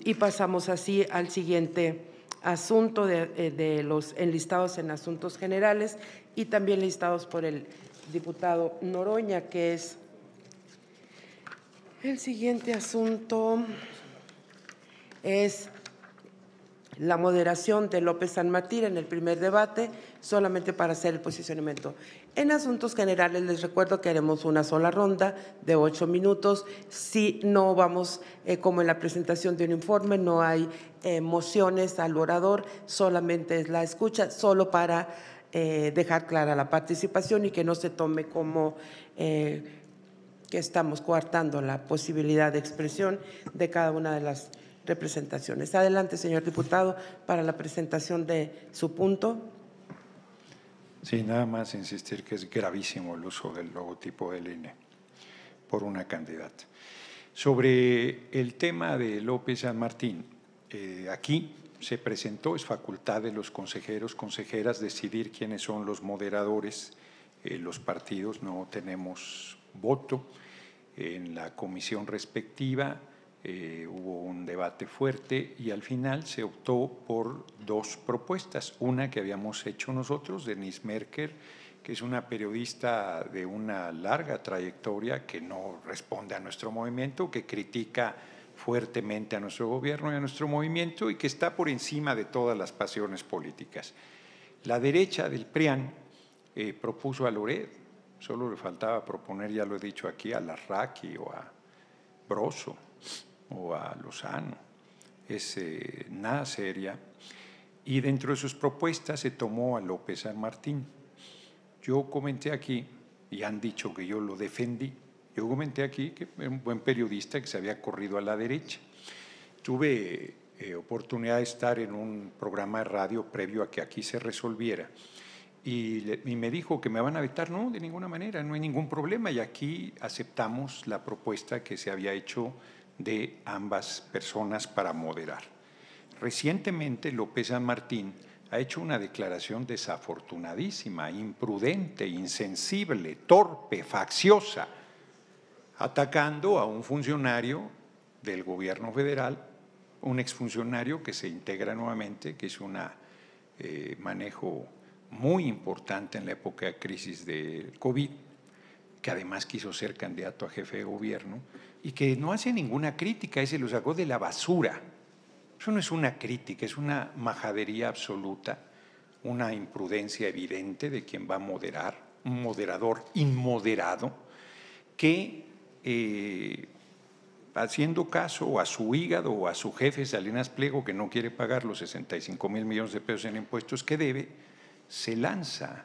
Y pasamos así al siguiente asunto eh, de, los enlistados en asuntos generales y también listados por el diputado Noroña, que es el siguiente asunto es la moderación de López San Martín en el primer debate, solamente para hacer el posicionamiento. En asuntos generales les recuerdo que haremos una sola ronda de ocho minutos. Si no vamos, eh, como en la presentación de un informe, no hay eh, mociones al orador, solamente es la escucha, solo para eh, dejar clara la participación y que no se tome como que estamos coartando la posibilidad de expresión de cada una de las representaciones. Adelante, señor diputado, para la presentación de su punto. Sí, nada más insistir que es gravísimo el uso del logotipo del por una candidata. Sobre el tema de López San Martín, eh, aquí se presentó, es facultad de los consejeros, consejeras, decidir quiénes son los moderadores. Eh, los partidos no tenemos voto en la comisión respectiva eh, hubo un debate fuerte y al final se optó por dos propuestas. Una que habíamos hecho nosotros, Denise Merker, que es una periodista de una larga trayectoria que no responde a nuestro movimiento, que critica fuertemente a nuestro gobierno y a nuestro movimiento y que está por encima de todas las pasiones políticas. La derecha del PRIAN eh, propuso a Loret, solo le faltaba proponer, ya lo he dicho aquí, a Larraqui o a Broso o a Lozano. Es eh, nada seria. Y dentro de sus propuestas se tomó a López San Martín. Yo comenté aquí, y han dicho que yo lo defendí, yo comenté aquí que era un buen periodista que se había corrido a la derecha. Tuve eh, oportunidad de estar en un programa de radio previo a que aquí se resolviera. Y, me dijo que me van a vetar. No, de ninguna manera, no hay ningún problema. Y aquí aceptamos la propuesta que se había hecho de ambas personas para moderar. Recientemente López San Martín ha hecho una declaración desafortunadísima, imprudente, insensible, torpe, facciosa, atacando a un funcionario del gobierno federal, un exfuncionario que se integra nuevamente, que es un eh, manejo muy importante en la época de crisis del COVID, que además quiso ser candidato a jefe de gobierno, y que no hace ninguna crítica, ese lo sacó de la basura. Eso no es una crítica, es una majadería absoluta, una imprudencia evidente de quien va a moderar, un moderador inmoderado, que eh, haciendo caso a su hígado o a su jefe Salinas Plego, que no quiere pagar los 65 mil millones de pesos en impuestos que debe, se lanza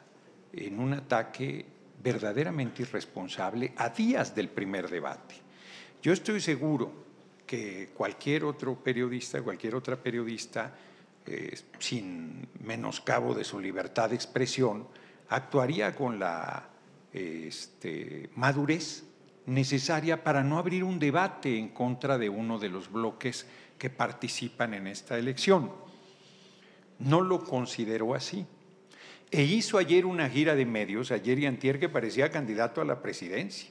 en un ataque verdaderamente irresponsable a días del primer debate. Yo estoy seguro que cualquier otro periodista, cualquier otra periodista, eh, sin menoscabo de su libertad de expresión, actuaría con la este, madurez necesaria para no abrir un debate en contra de uno de los bloques que participan en esta elección. No lo considero así. E hizo ayer una gira de medios, ayer y antier, que parecía candidato a la presidencia,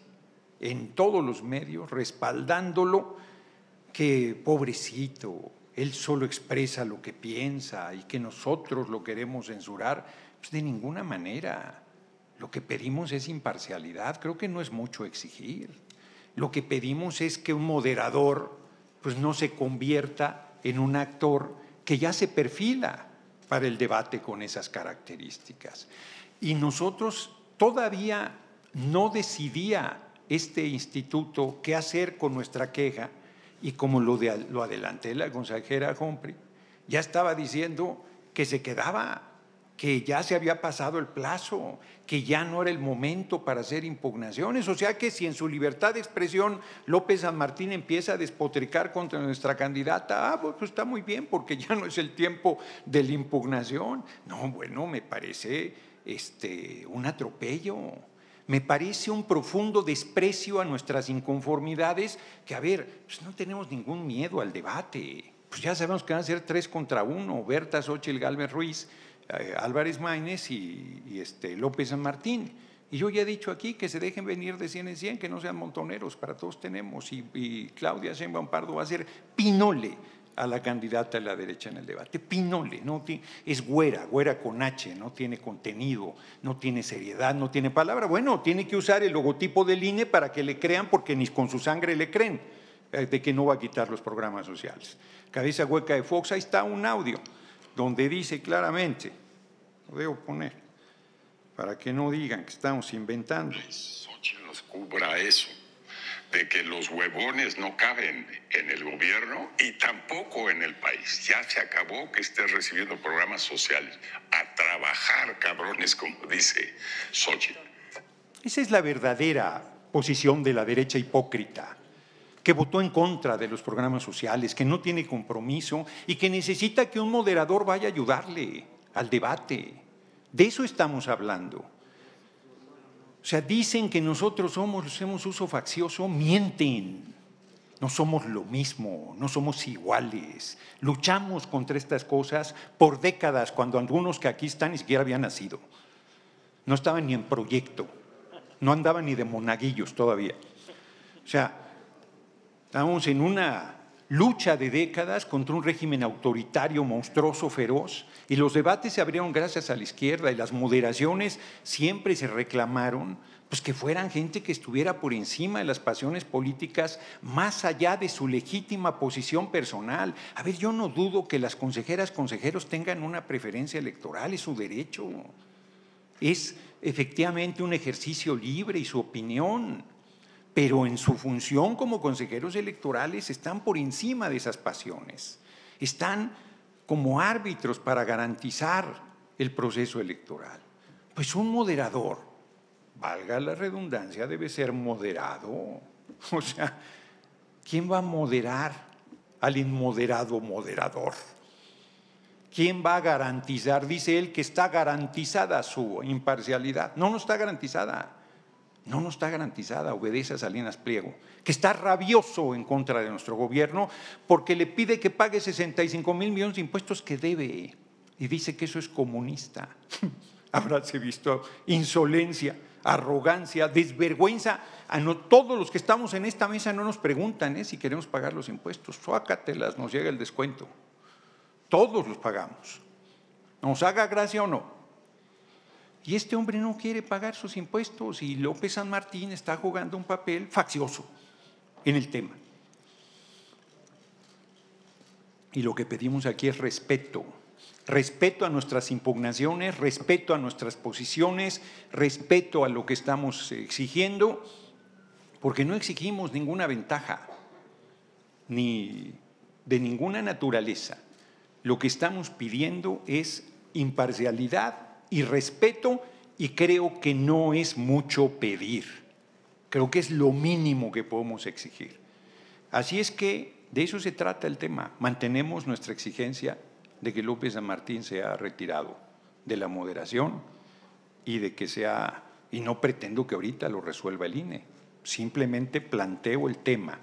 en todos los medios, respaldándolo, que pobrecito, él solo expresa lo que piensa y que nosotros lo queremos censurar. Pues de ninguna manera. Lo que pedimos es imparcialidad, creo que no es mucho exigir. Lo que pedimos es que un moderador pues no se convierta en un actor que ya se perfila para el debate con esas características. Y nosotros todavía no decidía este instituto qué hacer con nuestra queja y como lo, de, lo adelanté la consejera Compre ya estaba diciendo que se quedaba que ya se había pasado el plazo, que ya no era el momento para hacer impugnaciones. O sea que si en su libertad de expresión López San Martín empieza a despotricar contra nuestra candidata, ah, pues está muy bien porque ya no es el tiempo de la impugnación. No, bueno, me parece este, un atropello. Me parece un profundo desprecio a nuestras inconformidades, que a ver, pues no tenemos ningún miedo al debate. Pues ya sabemos que van a ser tres contra uno, Berta Xochitl Galvez Ruiz, eh, Álvarez Maínez y, este, López San Martín. Y yo ya he dicho aquí que se dejen venir de 100 en 100, que no sean montoneros, para todos tenemos. Y, Claudia Sheinbaum Pardo va a ser pinole a la candidata de la derecha en el debate. Pinole, no es güera, güera con H, no tiene contenido, no tiene seriedad, no tiene palabra. Bueno, tiene que usar el logotipo del INE para que le crean, porque ni con su sangre le creen eh, de que no va a quitar los programas sociales. Cabeza hueca de Fox, ahí está un audio donde dice claramente, lo debo poner, para que no digan que estamos inventando. Xochitl nos cubra eso, de que los huevones no caben en el gobierno y tampoco en el país. Ya se acabó que estés recibiendo programas sociales. A trabajar, cabrones, como dice Xochitl. Esa es la verdadera posición de la derecha hipócrita que votó en contra de los programas sociales, que no tiene compromiso y que necesita que un moderador vaya a ayudarle al debate. De eso estamos hablando. O sea, dicen que nosotros somos, hacemos uso faccioso, mienten. No somos lo mismo, no somos iguales. Luchamos contra estas cosas por décadas, cuando algunos que aquí están ni siquiera habían nacido. No estaban ni en proyecto, no andaban ni de monaguillos todavía. O sea, Estamos en una lucha de décadas contra un régimen autoritario, monstruoso, feroz, y los debates se abrieron gracias a la izquierda y las moderaciones siempre se reclamaron pues que fueran gente que estuviera por encima de las pasiones políticas, más allá de su legítima posición personal. A ver, yo no dudo que las consejeras, consejeros tengan una preferencia electoral, es su derecho. Es efectivamente un ejercicio libre y su opinión pero en su función como consejeros electorales están por encima de esas pasiones, están como árbitros para garantizar el proceso electoral. Pues un moderador, valga la redundancia, debe ser moderado. O sea, ¿quién va a moderar al inmoderado moderador? ¿Quién va a garantizar? Dice él que está garantizada su imparcialidad. No, no está garantizada no nos está garantizada, obedece a Salinas Pliego, que está rabioso en contra de nuestro gobierno porque le pide que pague 65 mil millones de impuestos que debe y dice que eso es comunista. Habráse visto insolencia, arrogancia, desvergüenza. A ah, no, todos los que estamos en esta mesa no nos preguntan ¿eh? si queremos pagar los impuestos. Suácatelas, nos llega el descuento. Todos los pagamos. Nos haga gracia o no. Y este hombre no quiere pagar sus impuestos y López San Martín está jugando un papel faccioso en el tema. Y lo que pedimos aquí es respeto. Respeto a nuestras impugnaciones, respeto a nuestras posiciones, respeto a lo que estamos exigiendo, porque no exigimos ninguna ventaja, ni de ninguna naturaleza. Lo que estamos pidiendo es imparcialidad y respeto y creo que no es mucho pedir. Creo que es lo mínimo que podemos exigir. Así es que de eso se trata el tema. Mantenemos nuestra exigencia de que López San Martín se ha retirado de la moderación y de que sea y no pretendo que ahorita lo resuelva el INE. Simplemente planteo el tema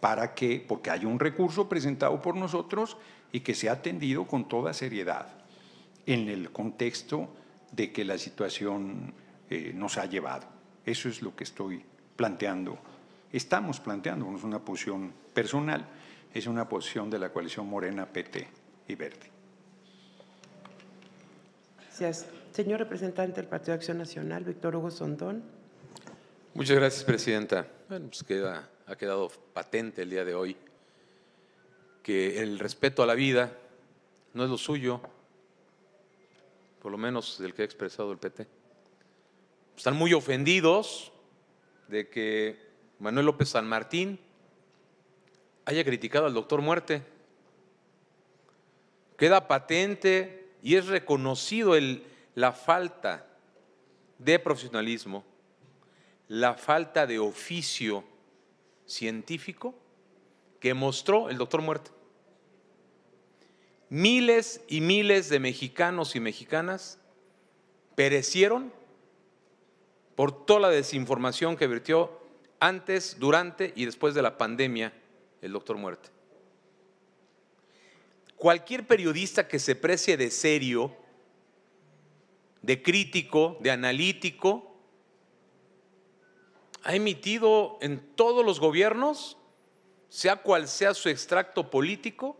para que porque hay un recurso presentado por nosotros y que se ha atendido con toda seriedad en el contexto de que la situación eh, nos ha llevado. Eso es lo que estoy planteando. Estamos planteando no es una posición personal, es una posición de la coalición Morena, PT y Verde. Gracias. Señor representante del Partido de Acción Nacional, Víctor Hugo Sondón. Muchas gracias, Presidenta. Bueno, pues queda, ha quedado patente el día de hoy que el respeto a la vida no es lo suyo, por lo menos del que ha expresado el PT. Están muy ofendidos de que Manuel López San Martín haya criticado al doctor Muerte. Queda patente y es reconocido la falta de profesionalismo, la falta de oficio científico que mostró el doctor Muerte miles y miles de mexicanos y mexicanas perecieron por toda la desinformación que vertió antes, durante y después de la pandemia el doctor Muerte. Cualquier periodista que se precie de serio, de crítico, de analítico, ha emitido en todos los gobiernos, sea cual sea su extracto político,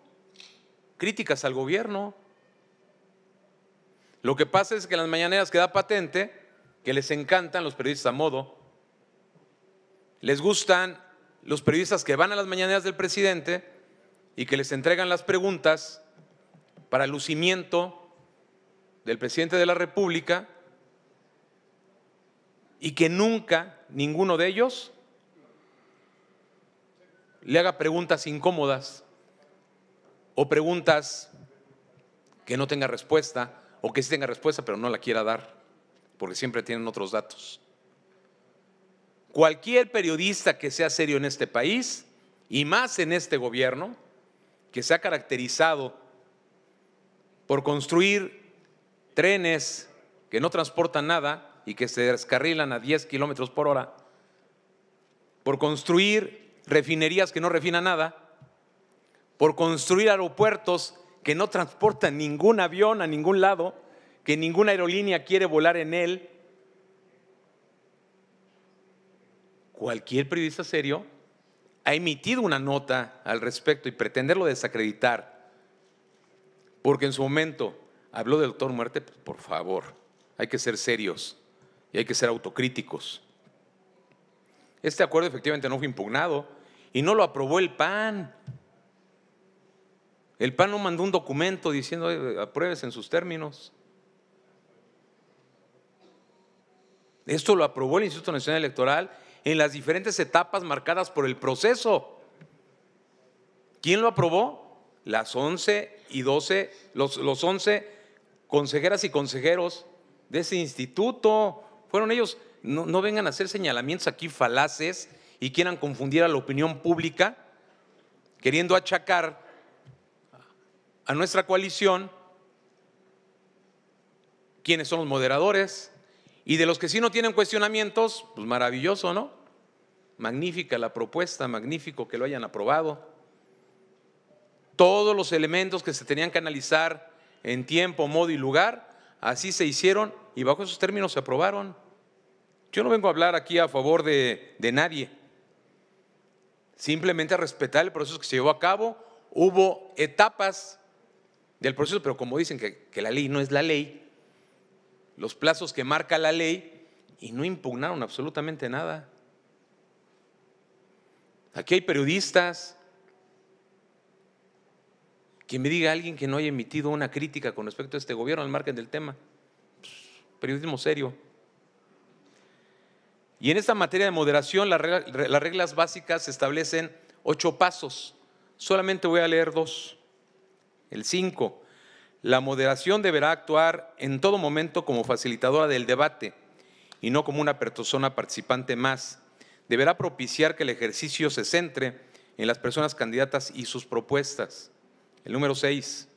críticas al gobierno. Lo que pasa es que en las mañaneras queda patente que les encantan los periodistas a modo. Les gustan los periodistas que van a las mañaneras del presidente y que les entregan las preguntas para el lucimiento del presidente de la República y que nunca ninguno de ellos le haga preguntas incómodas o preguntas que no tenga respuesta o que sí tenga respuesta pero no la quiera dar, porque siempre tienen otros datos. Cualquier periodista que sea serio en este país y más en este gobierno, que se ha caracterizado por construir trenes que no transportan nada y que se descarrilan a 10 kilómetros por hora, por construir refinerías que no refinan nada, por construir aeropuertos que no transportan ningún avión a ningún lado, que ninguna aerolínea quiere volar en él. Cualquier periodista serio ha emitido una nota al respecto y pretenderlo desacreditar, porque en su momento habló del doctor Muerte, pues, por favor, hay que ser serios y hay que ser autocríticos. Este acuerdo efectivamente no fue impugnado y no lo aprobó el PAN, el PAN no mandó un documento diciendo apruebes en sus términos. Esto lo aprobó el Instituto Nacional Electoral en las diferentes etapas marcadas por el proceso. ¿Quién lo aprobó? Las 11 y 12, los, los 11 consejeras y consejeros de ese instituto. Fueron ellos, no, no vengan a hacer señalamientos aquí falaces y quieran confundir a la opinión pública queriendo achacar a nuestra coalición quiénes son los moderadores y de los que sí no tienen cuestionamientos, pues maravilloso, ¿no? Magnífica la propuesta, magnífico que lo hayan aprobado. Todos los elementos que se tenían que analizar en tiempo, modo y lugar, así se hicieron y bajo esos términos se aprobaron. Yo no vengo a hablar aquí a favor de nadie, simplemente a respetar el proceso que se llevó a cabo. Hubo etapas del proceso, pero como dicen que, la ley no es la ley, los plazos que marca la ley y no impugnaron absolutamente nada. Aquí hay periodistas. Que me diga alguien que no haya emitido una crítica con respecto a este gobierno al margen del tema. Pues, periodismo serio. Y en esta materia de moderación, las reglas, las reglas básicas establecen ocho pasos. Solamente voy a leer dos. El 5. La moderación deberá actuar en todo momento como facilitadora del debate y no como una persona participante más. Deberá propiciar que el ejercicio se centre en las personas candidatas y sus propuestas. El número 6.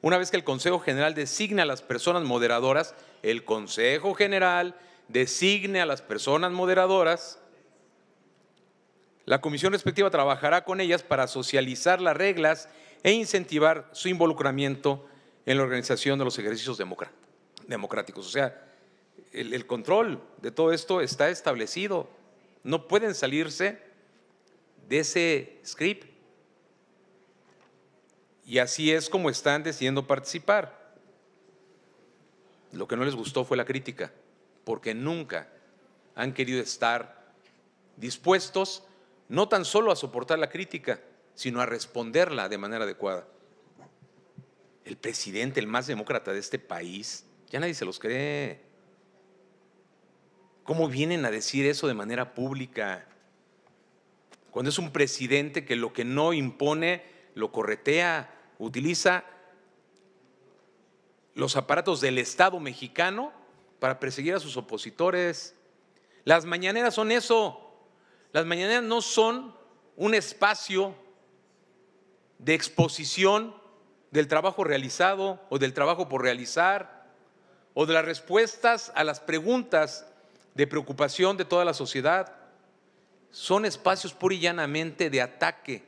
Una vez que el Consejo General designe a las personas moderadoras, el Consejo General designe a las personas moderadoras, la comisión respectiva trabajará con ellas para socializar las reglas e incentivar su involucramiento en la organización de los ejercicios democráticos. O sea, el, el, control de todo esto está establecido. No pueden salirse de ese script. Y así es como están decidiendo participar. Lo que no les gustó fue la crítica, porque nunca han querido estar dispuestos no tan solo a soportar la crítica, sino a responderla de manera adecuada. El presidente, el más demócrata de este país, ya nadie se los cree. ¿Cómo vienen a decir eso de manera pública? Cuando es un presidente que lo que no impone lo corretea, utiliza los aparatos del Estado mexicano para perseguir a sus opositores. Las mañaneras son eso. Las mañaneras no son un espacio de exposición del trabajo realizado o del trabajo por realizar o de las respuestas a las preguntas de preocupación de toda la sociedad. Son espacios purillanamente de ataque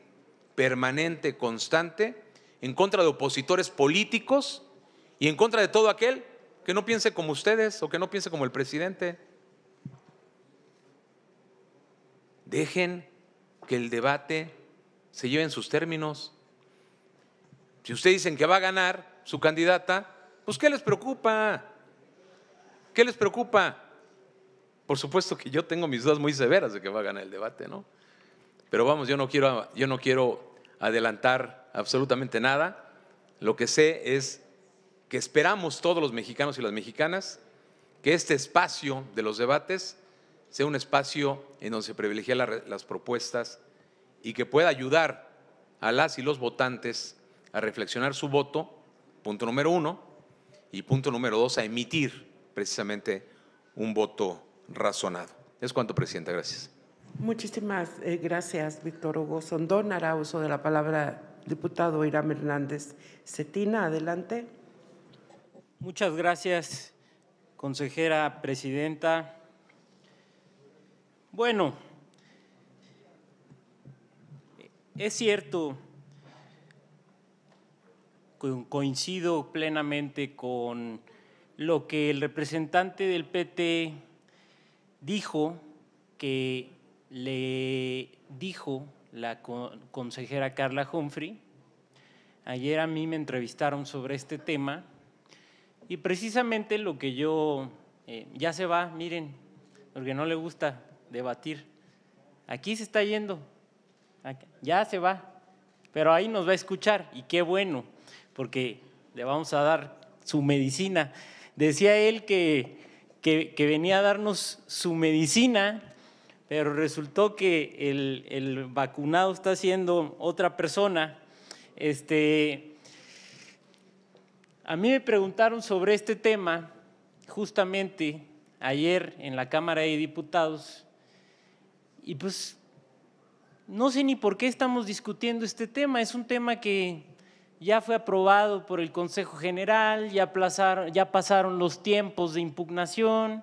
permanente, constante, en contra de opositores políticos y en contra de todo aquel que no piense como ustedes o que no piense como el presidente. Dejen que el debate se lleve en sus términos. Si ustedes dicen que va a ganar su candidata, pues ¿qué les preocupa? ¿Qué les preocupa? Por supuesto que yo tengo mis dudas muy severas de que va a ganar el debate, ¿no? Pero vamos, yo no quiero, yo no quiero adelantar absolutamente nada. Lo que sé es que esperamos todos los mexicanos y las mexicanas que este espacio de los debates sea un espacio en donde se privilegien las propuestas y que pueda ayudar a las y los votantes a reflexionar su voto, punto número uno, y punto número dos, a emitir precisamente un voto razonado. Es cuanto, Presidenta. Gracias. Muchísimas eh, gracias, Víctor Hugo Sondón. Hará uso de la palabra diputado Irán Hernández Cetina. Adelante. Muchas gracias, consejera presidenta. Bueno, es cierto, pues, coincido plenamente con lo que el representante del PT dijo, que le dijo la consejera Carla Humphrey. Ayer a mí me entrevistaron sobre este tema y precisamente lo que yo, eh, ya se va, miren, porque no le gusta debatir. Aquí se está yendo, ya se va, pero ahí nos va a escuchar y qué bueno, porque le vamos a dar su medicina. Decía él que, que, venía a darnos su medicina, pero resultó que el, el vacunado está siendo otra persona. Este, a mí me preguntaron sobre este tema justamente ayer en la Cámara de Diputados y pues no sé ni por qué estamos discutiendo este tema, es un tema que ya fue aprobado por el Consejo General, ya, pasaron los tiempos de impugnación,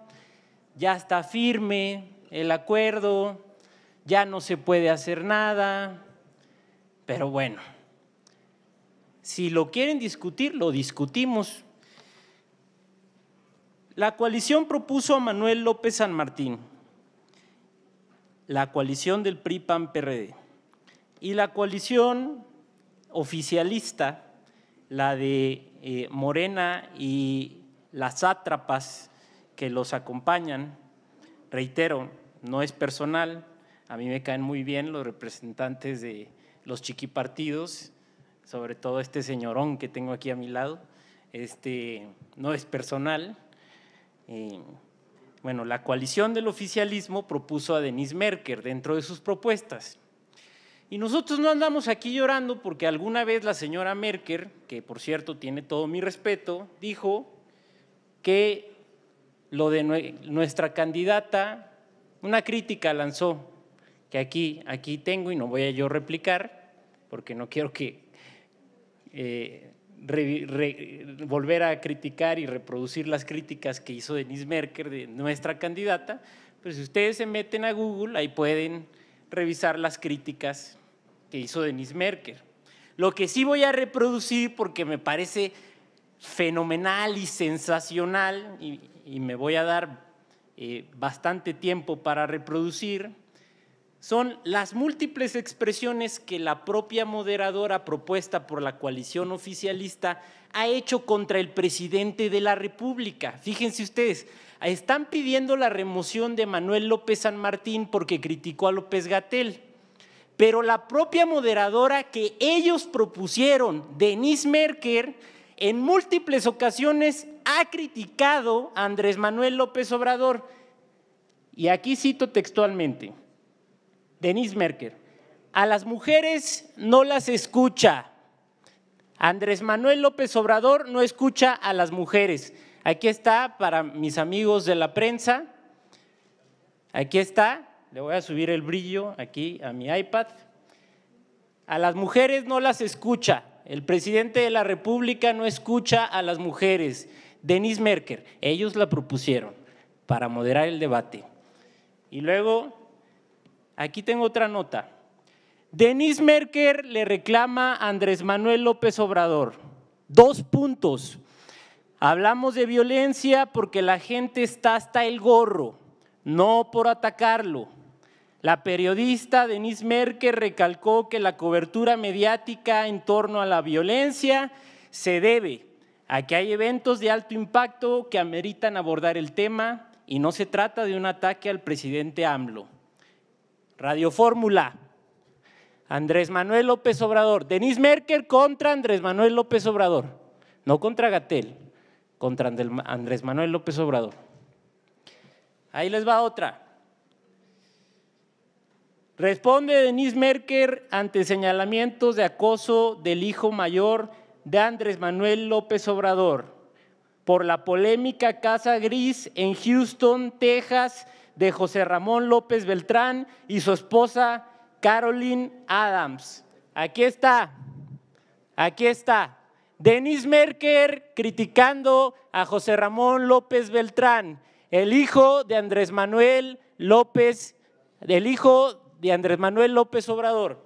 ya está firme el acuerdo, ya no se puede hacer nada, pero bueno, si lo quieren discutir, lo discutimos. La coalición propuso a Manuel López San Martín, la coalición del PRI-PAN-PRD y la coalición oficialista, la de eh, Morena y las sátrapas que los acompañan. Reitero, no es personal, a mí me caen muy bien los representantes de los chiquipartidos, sobre todo este señorón que tengo aquí a mi lado, este, no es personal. Eh, bueno, la coalición del oficialismo propuso a Denise Merker dentro de sus propuestas y nosotros no andamos aquí llorando porque alguna vez la señora Merker, que por cierto tiene todo mi respeto, dijo que lo de nuestra candidata, una crítica lanzó, que aquí, aquí tengo y no voy a yo replicar, porque no quiero que eh, volver a criticar y reproducir las críticas que hizo Denise Merker de nuestra candidata, pero pues si ustedes se meten a Google, ahí pueden revisar las críticas que hizo Denis Merker. Lo que sí voy a reproducir porque me parece fenomenal y sensacional y, me voy a dar eh, bastante tiempo para reproducir, son las múltiples expresiones que la propia moderadora propuesta por la coalición oficialista ha hecho contra el presidente de la República. Fíjense ustedes, están pidiendo la remoción de Manuel López San Martín porque criticó a López Gatel. Pero la propia moderadora que ellos propusieron, Denise Merker, en múltiples ocasiones ha criticado a Andrés Manuel López Obrador. Y aquí cito textualmente, Denise Merker, a las mujeres no las escucha. Andrés Manuel López Obrador no escucha a las mujeres. Aquí está para mis amigos de la prensa. Aquí está le voy a subir el brillo aquí a mi iPad. A las mujeres no las escucha. El presidente de la República no escucha a las mujeres. Denis Merker, ellos la propusieron para moderar el debate. Y luego, aquí tengo otra nota. Denis Merker le reclama a Andrés Manuel López Obrador. Dos puntos. Hablamos de violencia porque la gente está hasta el gorro, no por atacarlo. La periodista Denise Merker recalcó que la cobertura mediática en torno a la violencia se debe a que hay eventos de alto impacto que ameritan abordar el tema y no se trata de un ataque al presidente AMLO. Radio Fórmula. Andrés Manuel López Obrador. Denise Merker contra Andrés Manuel López Obrador. No contra Gatel, contra Andrés Manuel López Obrador. Ahí les va otra. Responde Denise Merker ante señalamientos de acoso del hijo mayor de Andrés Manuel López Obrador por la polémica Casa Gris en Houston, Texas, de José Ramón López Beltrán y su esposa Caroline Adams. Aquí está, aquí está. Denise Merker criticando a José Ramón López Beltrán, el hijo de Andrés Manuel López, el hijo de Andrés Manuel López Obrador.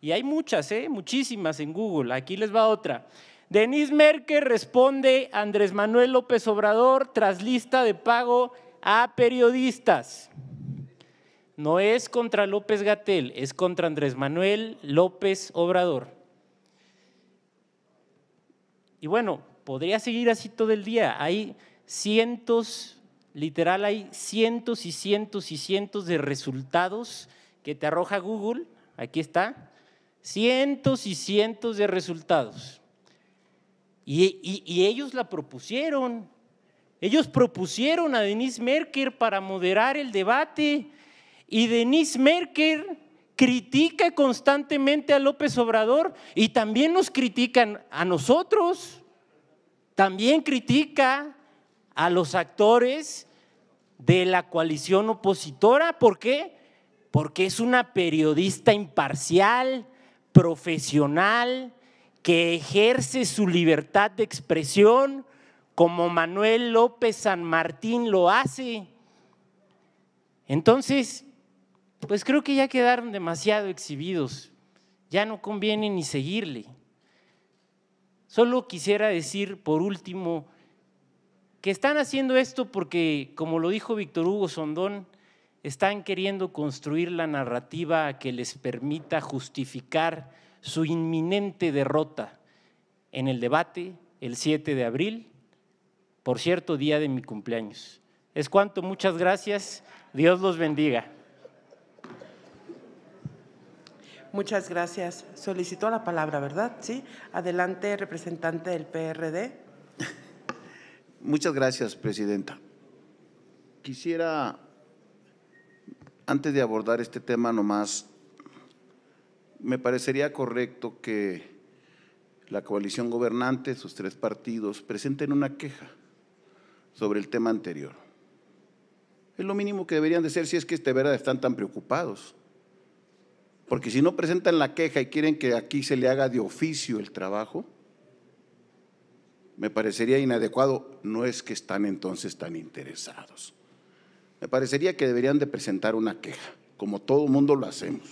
Y hay muchas, ¿eh? muchísimas en Google. Aquí les va otra. Denise Merkel responde Andrés Manuel López Obrador tras lista de pago a periodistas. No es contra López Gatel, es contra Andrés Manuel López Obrador. Y bueno, podría seguir así todo el día. Hay cientos Literal hay cientos y cientos y cientos de resultados que te arroja Google. Aquí está. Cientos y cientos de resultados. Y, ellos la propusieron. Ellos propusieron a Denise Merker para moderar el debate. Y Denise Merker critica constantemente a López Obrador y también nos critican a nosotros. También critica a los actores de la coalición opositora. ¿Por qué? Porque es una periodista imparcial, profesional, que ejerce su libertad de expresión como Manuel López San Martín lo hace. Entonces, pues creo que ya quedaron demasiado exhibidos, ya no conviene ni seguirle. Solo quisiera decir por último que están haciendo esto porque, como lo dijo Víctor Hugo Sondón, están queriendo construir la narrativa que les permita justificar su inminente derrota en el debate el 7 de abril, por cierto, día de mi cumpleaños. Es cuanto, muchas gracias, Dios los bendiga. Muchas gracias. Solicito la palabra, ¿verdad? Sí. Adelante, representante del PRD. Muchas gracias, Presidenta. Quisiera, antes de abordar este tema nomás, me parecería correcto que la coalición gobernante, sus tres partidos, presenten una queja sobre el tema anterior. Es lo mínimo que deberían de ser si es que de verdad están tan preocupados. Porque si no presentan la queja y quieren que aquí se le haga de oficio el trabajo, me parecería inadecuado, no es que están entonces tan interesados. Me parecería que deberían de presentar una queja, como todo mundo lo hacemos.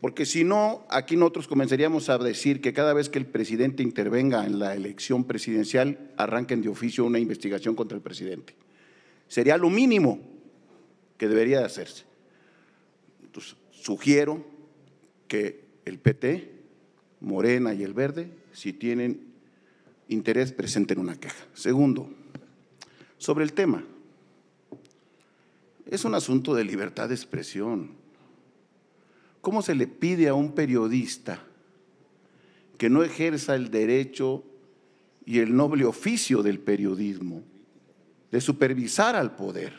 Porque si no, aquí nosotros comenzaríamos a decir que cada vez que el presidente intervenga en la elección presidencial, arranquen de oficio una investigación contra el presidente. Sería lo mínimo que debería de hacerse. sugiero que el PT, Morena y el Verde, si tienen interés presente en una queja. Segundo, sobre el tema, es un asunto de libertad de expresión. ¿Cómo se le pide a un periodista que no ejerza el derecho y el noble oficio del periodismo de supervisar al poder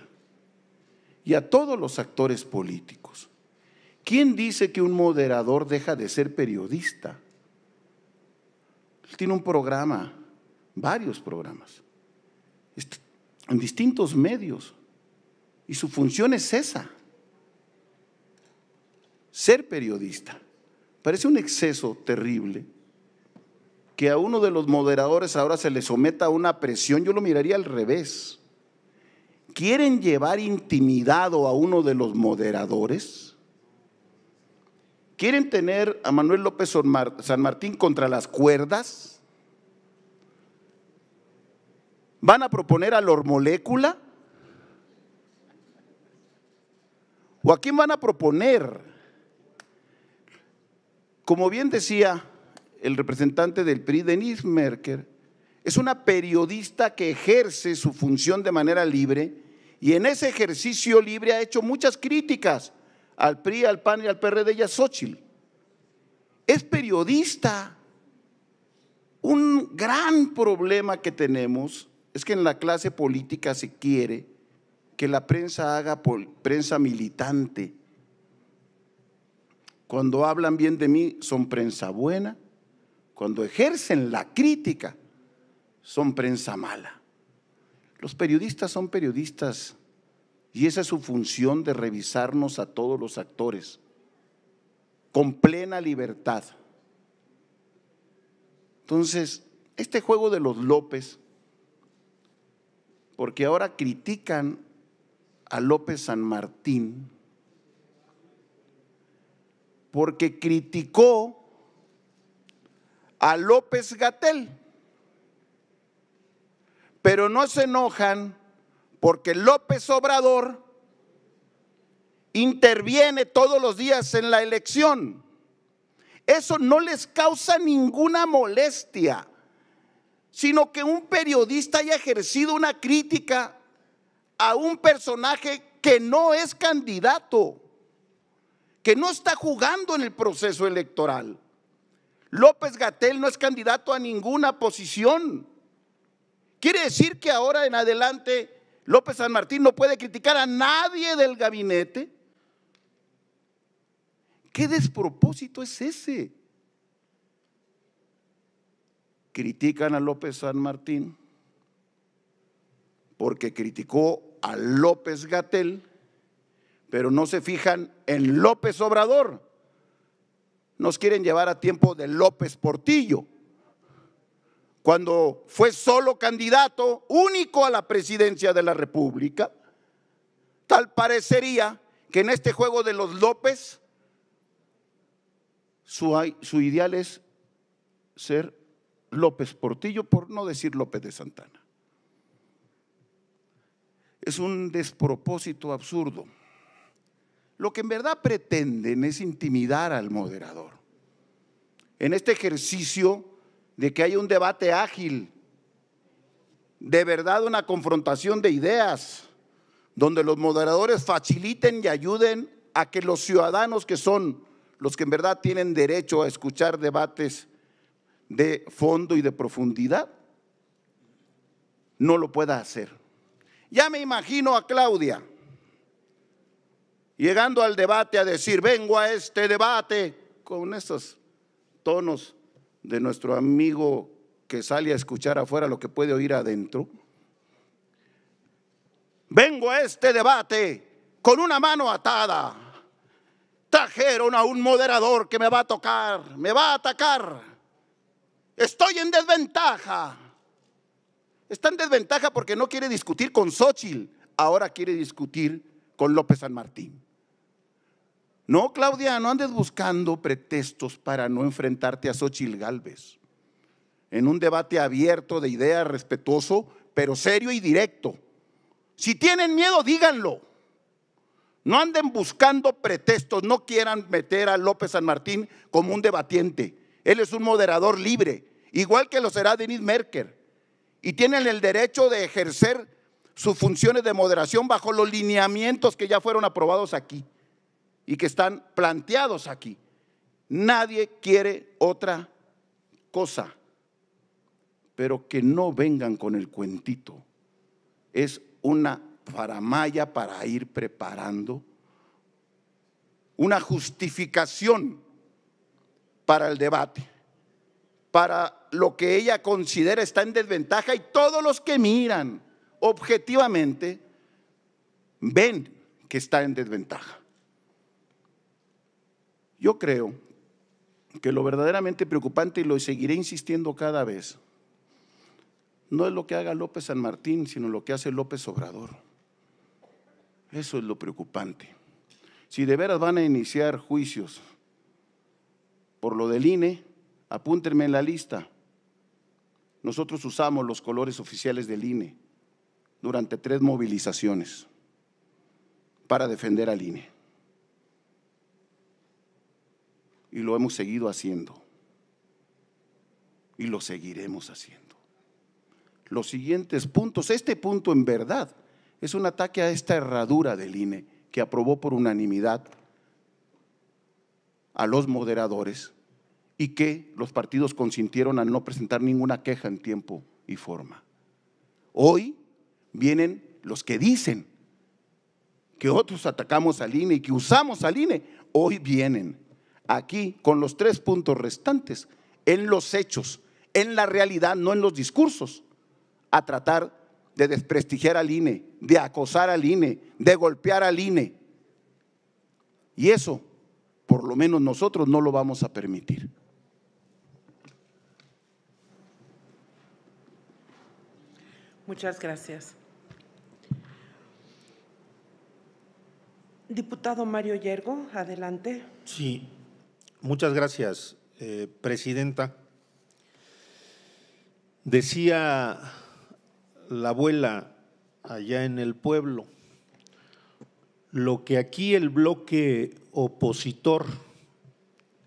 y a todos los actores políticos? ¿Quién dice que un moderador deja de ser periodista? Él tiene un programa, varios programas, este, en distintos medios. Y su función es esa, ser periodista. Parece un exceso terrible que a uno de los moderadores ahora se le someta a una presión, yo lo miraría al revés. Quieren llevar intimidado a uno de los moderadores ¿Quieren tener a Manuel López San Martín contra las cuerdas? ¿Van a proponer a molécula? ¿O a quién van a proponer? Como bien decía el representante del PRI, Denise Merker, es una periodista que ejerce su función de manera libre y en ese ejercicio libre ha hecho muchas críticas al PRI, al PAN y al PRD de es Xochitl. Es periodista. Un gran problema que tenemos es que en la clase política se quiere que la prensa haga prensa militante. Cuando hablan bien de mí son prensa buena, cuando ejercen la crítica son prensa mala. Los periodistas son periodistas y esa es su función de revisarnos a todos los actores con plena libertad. Entonces, este juego de los López, porque ahora critican a López San Martín, porque criticó a López Gatel, pero no se enojan porque López Obrador interviene todos los días en la elección. Eso no les causa ninguna molestia, sino que un periodista haya ejercido una crítica a un personaje que no es candidato, que no está jugando en el proceso electoral. López Gatel no es candidato a ninguna posición. Quiere decir que ahora en adelante López San Martín no puede criticar a nadie del gabinete. ¿Qué despropósito es ese? Critican a López San Martín porque criticó a López Gatel, pero no se fijan en López Obrador. Nos quieren llevar a tiempo de López Portillo cuando fue solo candidato único a la presidencia de la República, tal parecería que en este juego de los López su, ideal es ser López Portillo, por no decir López de Santana. Es un despropósito absurdo. Lo que en verdad pretenden es intimidar al moderador. En este ejercicio de que hay un debate ágil, de verdad una confrontación de ideas, donde los moderadores faciliten y ayuden a que los ciudadanos que son los que en verdad tienen derecho a escuchar debates de fondo y de profundidad, no lo pueda hacer. Ya me imagino a Claudia llegando al debate a decir, vengo a este debate con esos tonos de nuestro amigo que sale a escuchar afuera lo que puede oír adentro. Vengo a este debate con una mano atada. Trajeron a un moderador que me va a tocar, me va a atacar. Estoy en desventaja. Está en desventaja porque no quiere discutir con Xochitl, ahora quiere discutir con López San Martín. No, Claudia, no andes buscando pretextos para no enfrentarte a Xochitl Galvez En un debate abierto de ideas, respetuoso, pero serio y directo. Si tienen miedo, díganlo. No anden buscando pretextos, no quieran meter a López San Martín como un debatiente. Él es un moderador libre, igual que lo será Denis Merker. Y tienen el derecho de ejercer sus funciones de moderación bajo los lineamientos que ya fueron aprobados aquí y que están planteados aquí. Nadie quiere otra cosa, pero que no vengan con el cuentito. Es una faramaya para ir preparando una justificación para el debate, para lo que ella considera está en desventaja y todos los que miran objetivamente ven que está en desventaja. Yo creo que lo verdaderamente preocupante, y lo seguiré insistiendo cada vez, no es lo que haga López San Martín, sino lo que hace López Obrador. Eso es lo preocupante. Si de veras van a iniciar juicios por lo del INE, apúntenme en la lista. Nosotros usamos los colores oficiales del INE durante tres movilizaciones para defender al INE. Y lo hemos seguido haciendo. Y lo seguiremos haciendo. Los siguientes puntos, este punto en verdad es un ataque a esta herradura del INE que aprobó por unanimidad a los moderadores y que los partidos consintieron al no presentar ninguna queja en tiempo y forma. Hoy vienen los que dicen que otros atacamos al INE y que usamos al INE. Hoy vienen aquí con los tres puntos restantes, en los hechos, en la realidad, no en los discursos, a tratar de desprestigiar al INE, de acosar al INE, de golpear al INE. Y eso, por lo menos nosotros no lo vamos a permitir. Muchas gracias. Diputado Mario Yergo, adelante. Sí, Muchas gracias, eh, Presidenta. Decía la abuela allá en el pueblo, lo que aquí el bloque opositor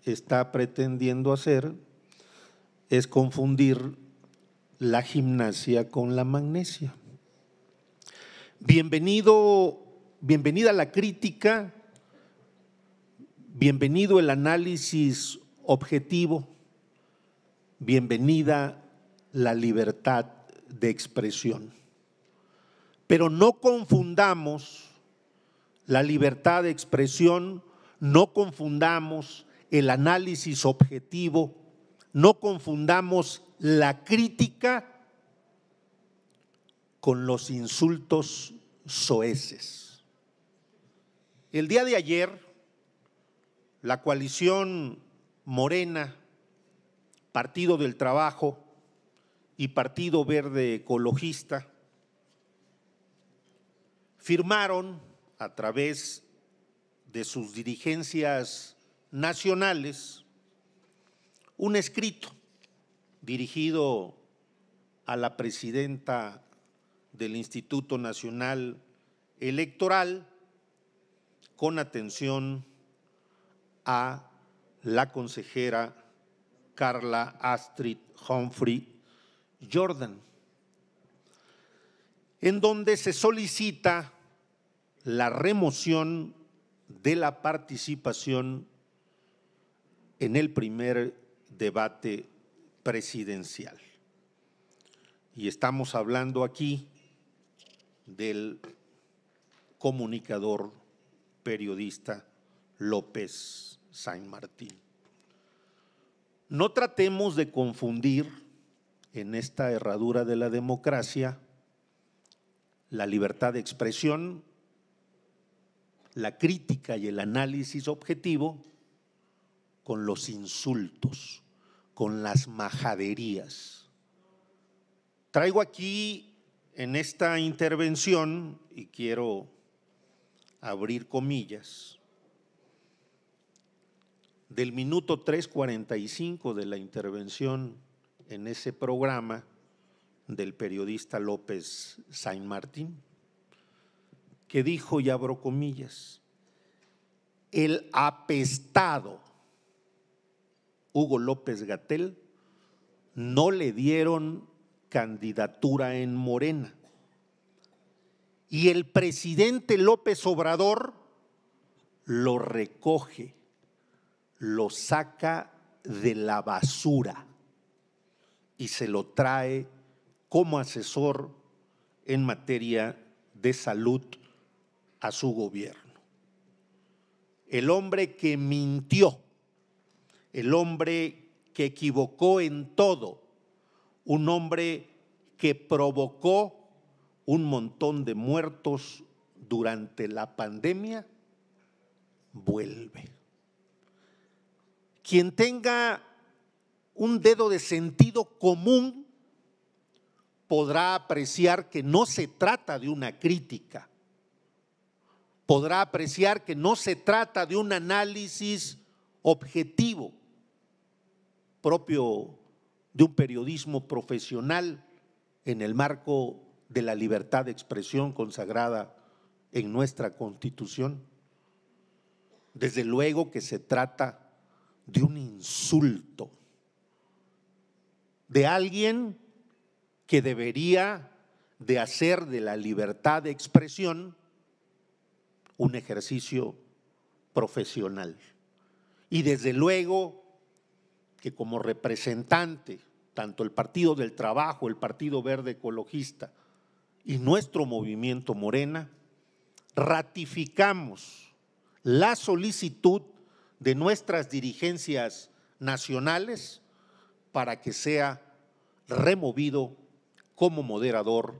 está pretendiendo hacer es confundir la gimnasia con la magnesia. Bienvenido, bienvenida la crítica Bienvenido el análisis objetivo, bienvenida la libertad de expresión. Pero no confundamos la libertad de expresión, no confundamos el análisis objetivo, no confundamos la crítica con los insultos soeces. El día de ayer, la coalición Morena, Partido del Trabajo y Partido Verde Ecologista firmaron a través de sus dirigencias nacionales un escrito dirigido a la presidenta del Instituto Nacional Electoral con atención a la consejera Carla Astrid Humphrey Jordan, en donde se solicita la remoción de la participación en el primer debate presidencial. Y estamos hablando aquí del comunicador, periodista López San Martín. No tratemos de confundir en esta herradura de la democracia la libertad de expresión, la crítica y el análisis objetivo con los insultos, con las majaderías. Traigo aquí en esta intervención, y quiero abrir comillas, del minuto 3.45 de la intervención en ese programa del periodista López Saint Martín, que dijo, y abro comillas, el apestado Hugo López Gatel no le dieron candidatura en Morena. Y el presidente López Obrador lo recoge lo saca de la basura y se lo trae como asesor en materia de salud a su gobierno. El hombre que mintió, el hombre que equivocó en todo, un hombre que provocó un montón de muertos durante la pandemia, vuelve. Quien tenga un dedo de sentido común podrá apreciar que no se trata de una crítica, podrá apreciar que no se trata de un análisis objetivo propio de un periodismo profesional en el marco de la libertad de expresión consagrada en nuestra constitución. Desde luego que se trata de un insulto, de alguien que debería de hacer de la libertad de expresión un ejercicio profesional. Y desde luego que como representante, tanto el Partido del Trabajo, el Partido Verde Ecologista y nuestro movimiento Morena, ratificamos la solicitud de nuestras dirigencias nacionales para que sea removido como moderador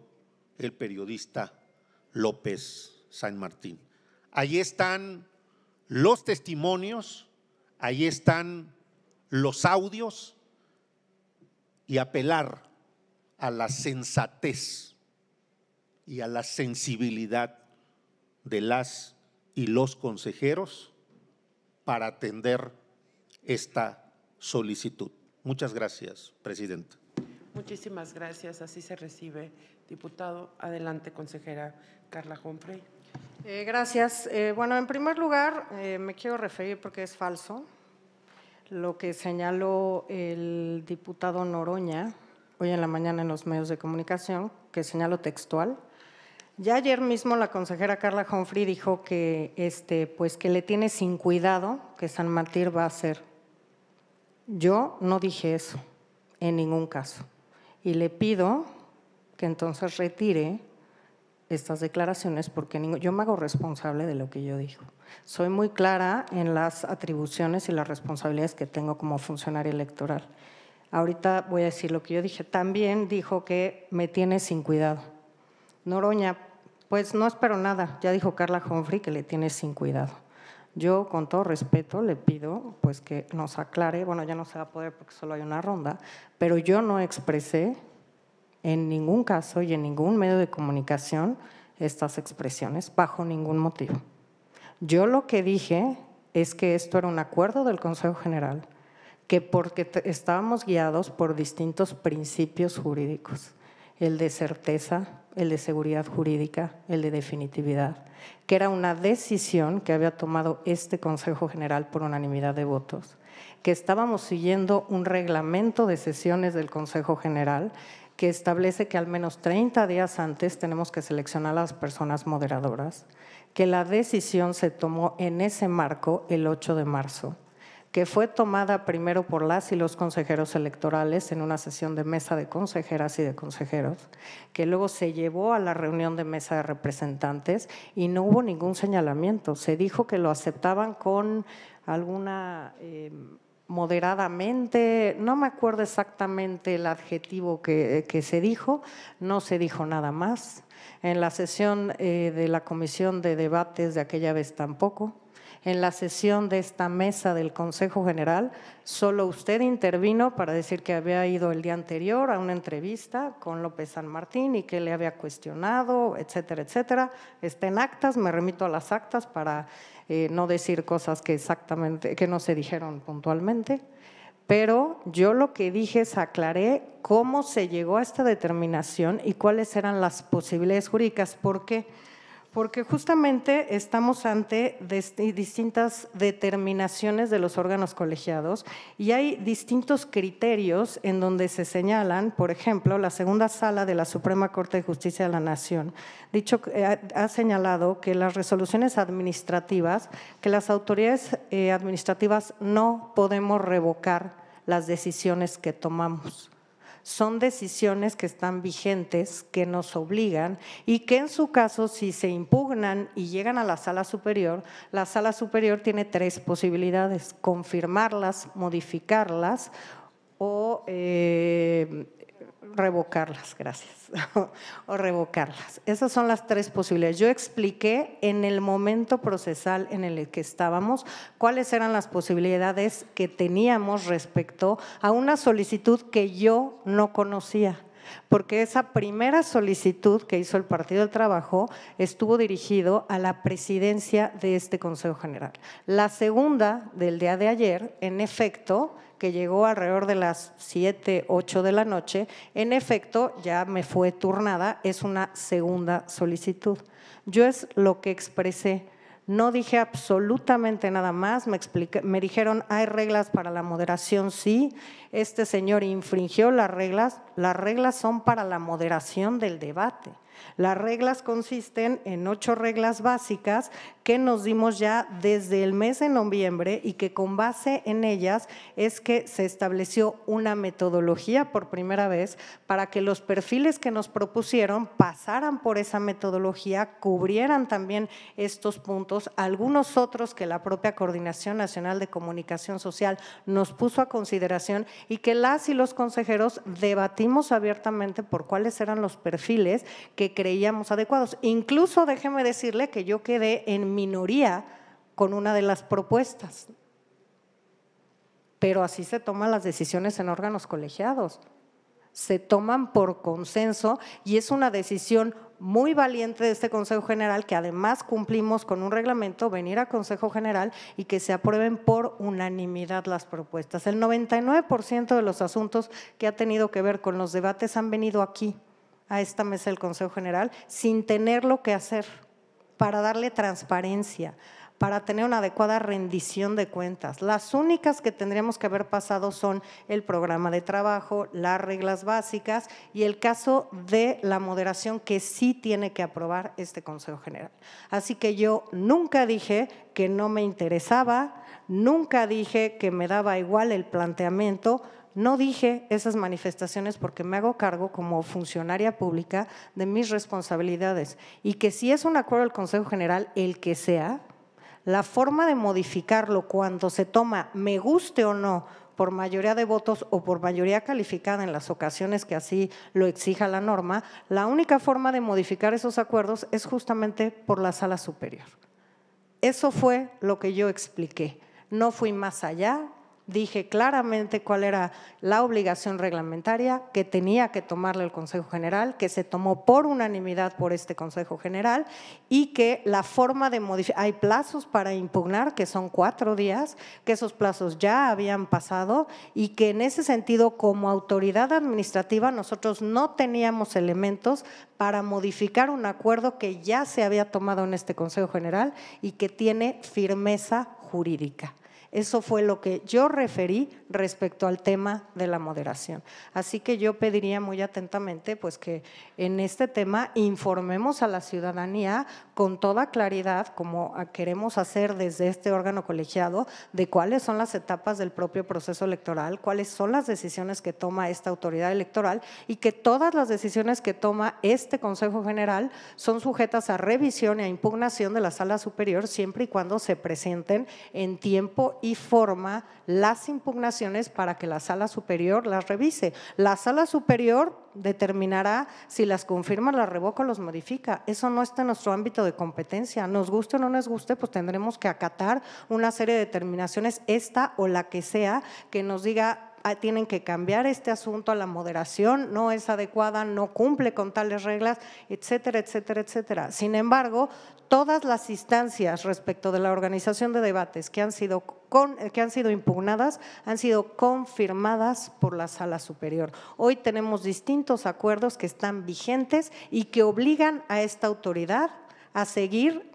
el periodista López San Martín. Allí están los testimonios, ahí están los audios y apelar a la sensatez y a la sensibilidad de las y los consejeros para atender esta solicitud. Muchas gracias, Presidenta. Muchísimas gracias. Así se recibe, diputado. Adelante, consejera Carla Humphrey. Eh, gracias. Eh, bueno, en primer lugar, eh, me quiero referir porque es falso lo que señaló el diputado Noroña hoy en la mañana en los medios de comunicación, que señaló textual ya ayer mismo la consejera Carla Humphrey dijo que, este, pues que le tiene sin cuidado que San Martín va a ser. Yo no dije eso en ningún caso. Y le pido que entonces retire estas declaraciones porque yo me hago responsable de lo que yo digo. Soy muy clara en las atribuciones y las responsabilidades que tengo como funcionaria electoral. Ahorita voy a decir lo que yo dije. También dijo que me tiene sin cuidado. Noroña pues no espero nada. Ya dijo Carla Humphrey que le tiene sin cuidado. Yo, con todo respeto, le pido pues que nos aclare, bueno, ya no se va a poder porque solo hay una ronda, pero yo no expresé en ningún caso y en ningún medio de comunicación estas expresiones, bajo ningún motivo. Yo lo que dije es que esto era un acuerdo del Consejo General, que porque estábamos guiados por distintos principios jurídicos el de certeza, el de seguridad jurídica, el de definitividad, que era una decisión que había tomado este Consejo General por unanimidad de votos, que estábamos siguiendo un reglamento de sesiones del Consejo General que establece que al menos 30 días antes tenemos que seleccionar a las personas moderadoras, que la decisión se tomó en ese marco el 8 de marzo que fue tomada primero por las y los consejeros electorales en una sesión de mesa de consejeras y de consejeros, que luego se llevó a la reunión de mesa de representantes y no hubo ningún señalamiento. Se dijo que lo aceptaban con alguna... Eh, moderadamente, no me acuerdo exactamente el adjetivo que, se dijo, no se dijo nada más. En la sesión eh, de la comisión de debates de aquella vez tampoco en la sesión de esta mesa del Consejo General, solo usted intervino para decir que había ido el día anterior a una entrevista con López San Martín y que le había cuestionado, etcétera, etcétera. Está en actas, me remito a las actas para eh, no decir cosas que exactamente, que no se dijeron puntualmente pero yo lo que dije es aclaré cómo se llegó a esta determinación y cuáles eran las posibilidades jurídicas. Porque porque justamente estamos ante distintas determinaciones de los órganos colegiados y hay distintos criterios en donde se señalan, por ejemplo, la segunda sala de la Suprema Corte de Justicia de la Nación dicho, eh, ha señalado que las resoluciones administrativas, que las autoridades eh, administrativas no podemos revocar las decisiones que tomamos son decisiones que están vigentes, que nos obligan y que en su caso, si se impugnan y llegan a la sala superior, la sala superior tiene tres posibilidades, confirmarlas, modificarlas o eh, revocarlas, gracias, o revocarlas. Esas son las tres posibilidades. Yo expliqué en el momento procesal en el que estábamos cuáles eran las posibilidades que teníamos respecto a una solicitud que yo no conocía porque esa primera solicitud que hizo el Partido del Trabajo estuvo dirigido a la presidencia de este Consejo General. La segunda del día de ayer, en efecto, que llegó alrededor de las 7, 8 de la noche, en efecto ya me fue turnada, es una segunda solicitud. Yo es lo que expresé. No dije absolutamente nada más, me, me dijeron, hay reglas para la moderación, sí, este señor infringió las reglas, las reglas son para la moderación del debate. Las reglas consisten en ocho reglas básicas que nos dimos ya desde el mes de noviembre y que con base en ellas es que se estableció una metodología por primera vez para que los perfiles que nos propusieron pasaran por esa metodología, cubrieran también estos puntos, algunos otros que la propia Coordinación Nacional de Comunicación Social nos puso a consideración y que las y los consejeros debatimos abiertamente por cuáles eran los perfiles que creíamos adecuados. Incluso déjeme decirle que yo quedé en minoría con una de las propuestas. Pero así se toman las decisiones en órganos colegiados. Se toman por consenso y es una decisión muy valiente de este Consejo General que además cumplimos con un reglamento, venir a Consejo General y que se aprueben por unanimidad las propuestas. El 99% de los asuntos que ha tenido que ver con los debates han venido aquí a esta mesa del Consejo General sin tener lo que hacer, para darle transparencia, para tener una adecuada rendición de cuentas. Las únicas que tendríamos que haber pasado son el programa de trabajo, las reglas básicas y el caso de la moderación que sí tiene que aprobar este Consejo General. Así que yo nunca dije que no me interesaba, nunca dije que me daba igual el planteamiento, no dije esas manifestaciones porque me hago cargo como funcionaria pública de mis responsabilidades y que si es un acuerdo del Consejo General, el que sea, la forma de modificarlo cuando se toma, me guste o no, por mayoría de votos o por mayoría calificada en las ocasiones que así lo exija la norma, la única forma de modificar esos acuerdos es justamente por la sala superior. Eso fue lo que yo expliqué. No fui más allá, dije claramente cuál era la obligación reglamentaria que tenía que tomarle el Consejo General, que se tomó por unanimidad por este Consejo General y que la forma de modificar, hay plazos para impugnar, que son cuatro días, que esos plazos ya habían pasado y que en ese sentido, como autoridad administrativa, nosotros no teníamos elementos para modificar un acuerdo que ya se había tomado en este Consejo General y que tiene firmeza jurídica. Eso fue lo que yo referí respecto al tema de la moderación. Así que yo pediría muy atentamente pues que en este tema informemos a la ciudadanía con toda claridad, como queremos hacer desde este órgano colegiado, de cuáles son las etapas del propio proceso electoral, cuáles son las decisiones que toma esta autoridad electoral y que todas las decisiones que toma este Consejo General son sujetas a revisión y a impugnación de la sala superior siempre y cuando se presenten en tiempo y forma las impugnaciones para que la sala superior las revise. La sala superior determinará si las confirma, las revoca o los modifica. Eso no está en nuestro ámbito de competencia. Nos guste o no nos guste, pues tendremos que acatar una serie de determinaciones, esta o la que sea, que nos diga tienen que cambiar este asunto, a la moderación no es adecuada, no cumple con tales reglas, etcétera, etcétera, etcétera. Sin embargo, todas las instancias respecto de la organización de debates que han sido, que han sido impugnadas han sido confirmadas por la sala superior. Hoy tenemos distintos acuerdos que están vigentes y que obligan a esta autoridad a seguir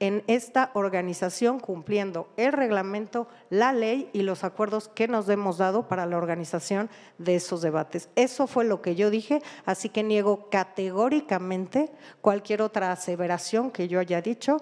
en esta organización cumpliendo el reglamento, la ley y los acuerdos que nos hemos dado para la organización de esos debates. Eso fue lo que yo dije, así que niego categóricamente cualquier otra aseveración que yo haya dicho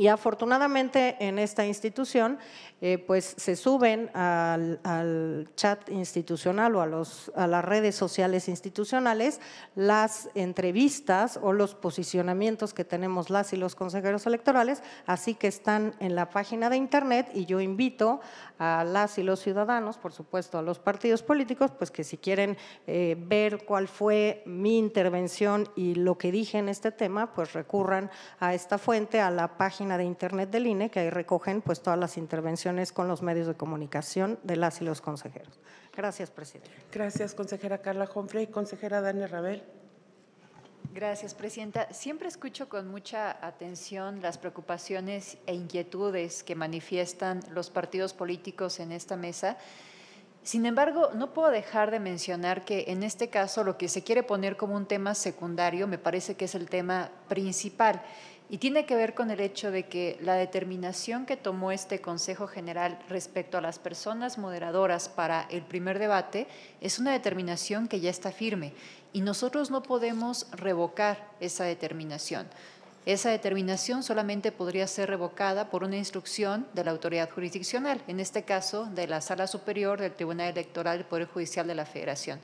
y afortunadamente en esta institución, eh, pues se suben al, chat institucional o a, los, a, las redes sociales institucionales las entrevistas o los posicionamientos que tenemos las y los consejeros electorales, así que están en la página de internet y yo invito a las y los ciudadanos, por supuesto a los partidos políticos, pues que si quieren eh, ver cuál fue mi intervención y lo que dije en este tema, pues recurran a esta fuente, a la página de internet del INE, que ahí recogen pues, todas las intervenciones con los medios de comunicación de las y los consejeros. Gracias, presidente. Gracias, consejera Carla y Consejera Dani Rabel. Gracias, presidenta. Siempre escucho con mucha atención las preocupaciones e inquietudes que manifiestan los partidos políticos en esta mesa. Sin embargo, no puedo dejar de mencionar que en este caso lo que se quiere poner como un tema secundario me parece que es el tema principal y tiene que ver con el hecho de que la determinación que tomó este Consejo General respecto a las personas moderadoras para el primer debate es una determinación que ya está firme y nosotros no podemos revocar esa determinación. Esa determinación solamente podría ser revocada por una instrucción de la autoridad jurisdiccional, en este caso de la Sala Superior del Tribunal Electoral del Poder Judicial de la Federación.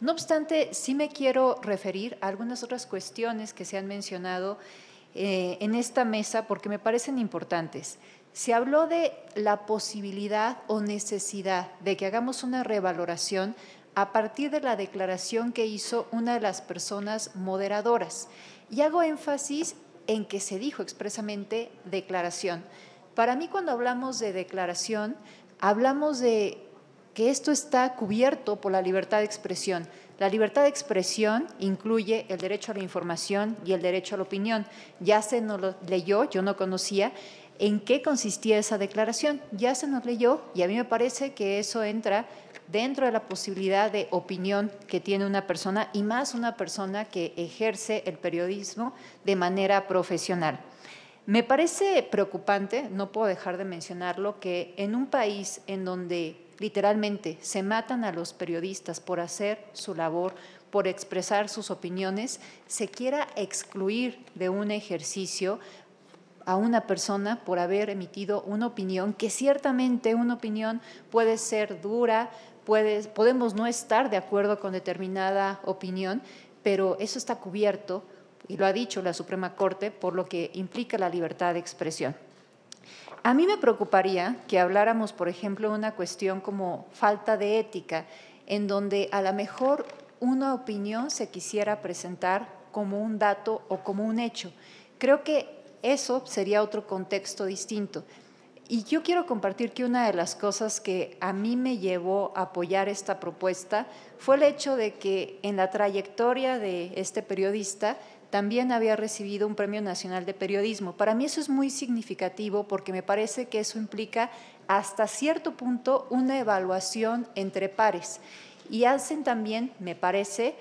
No obstante, sí me quiero referir a algunas otras cuestiones que se han mencionado eh, en esta mesa porque me parecen importantes. Se habló de la posibilidad o necesidad de que hagamos una revaloración a partir de la declaración que hizo una de las personas moderadoras. Y hago énfasis en que se dijo expresamente declaración. Para mí cuando hablamos de declaración, hablamos de que esto está cubierto por la libertad de expresión. La libertad de expresión incluye el derecho a la información y el derecho a la opinión. Ya se nos leyó, yo no conocía en qué consistía esa declaración. Ya se nos leyó y a mí me parece que eso entra dentro de la posibilidad de opinión que tiene una persona y más una persona que ejerce el periodismo de manera profesional. Me parece preocupante, no puedo dejar de mencionarlo, que en un país en donde Literalmente, se matan a los periodistas por hacer su labor, por expresar sus opiniones, se quiera excluir de un ejercicio a una persona por haber emitido una opinión, que ciertamente una opinión puede ser dura, puede, podemos no estar de acuerdo con determinada opinión, pero eso está cubierto, y lo ha dicho la Suprema Corte, por lo que implica la libertad de expresión. A mí me preocuparía que habláramos, por ejemplo, de una cuestión como falta de ética, en donde a lo mejor una opinión se quisiera presentar como un dato o como un hecho. Creo que eso sería otro contexto distinto. Y yo quiero compartir que una de las cosas que a mí me llevó a apoyar esta propuesta fue el hecho de que en la trayectoria de este periodista también había recibido un Premio Nacional de Periodismo. Para mí eso es muy significativo porque me parece que eso implica hasta cierto punto una evaluación entre pares y hacen también, me parece,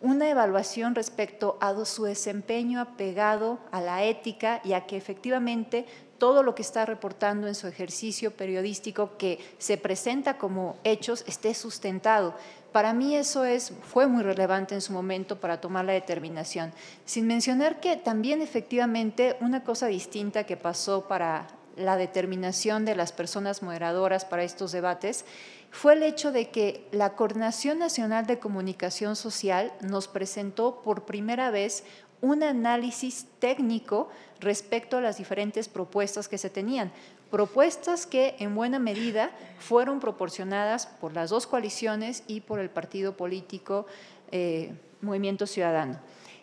una evaluación respecto a su desempeño apegado a la ética y a que efectivamente todo lo que está reportando en su ejercicio periodístico que se presenta como hechos esté sustentado. Para mí eso es, fue muy relevante en su momento para tomar la determinación. Sin mencionar que también efectivamente una cosa distinta que pasó para la determinación de las personas moderadoras para estos debates fue el hecho de que la Coordinación Nacional de Comunicación Social nos presentó por primera vez un análisis técnico respecto a las diferentes propuestas que se tenían. Propuestas que en buena medida fueron proporcionadas por las dos coaliciones y por el partido político eh, Movimiento Ciudadano.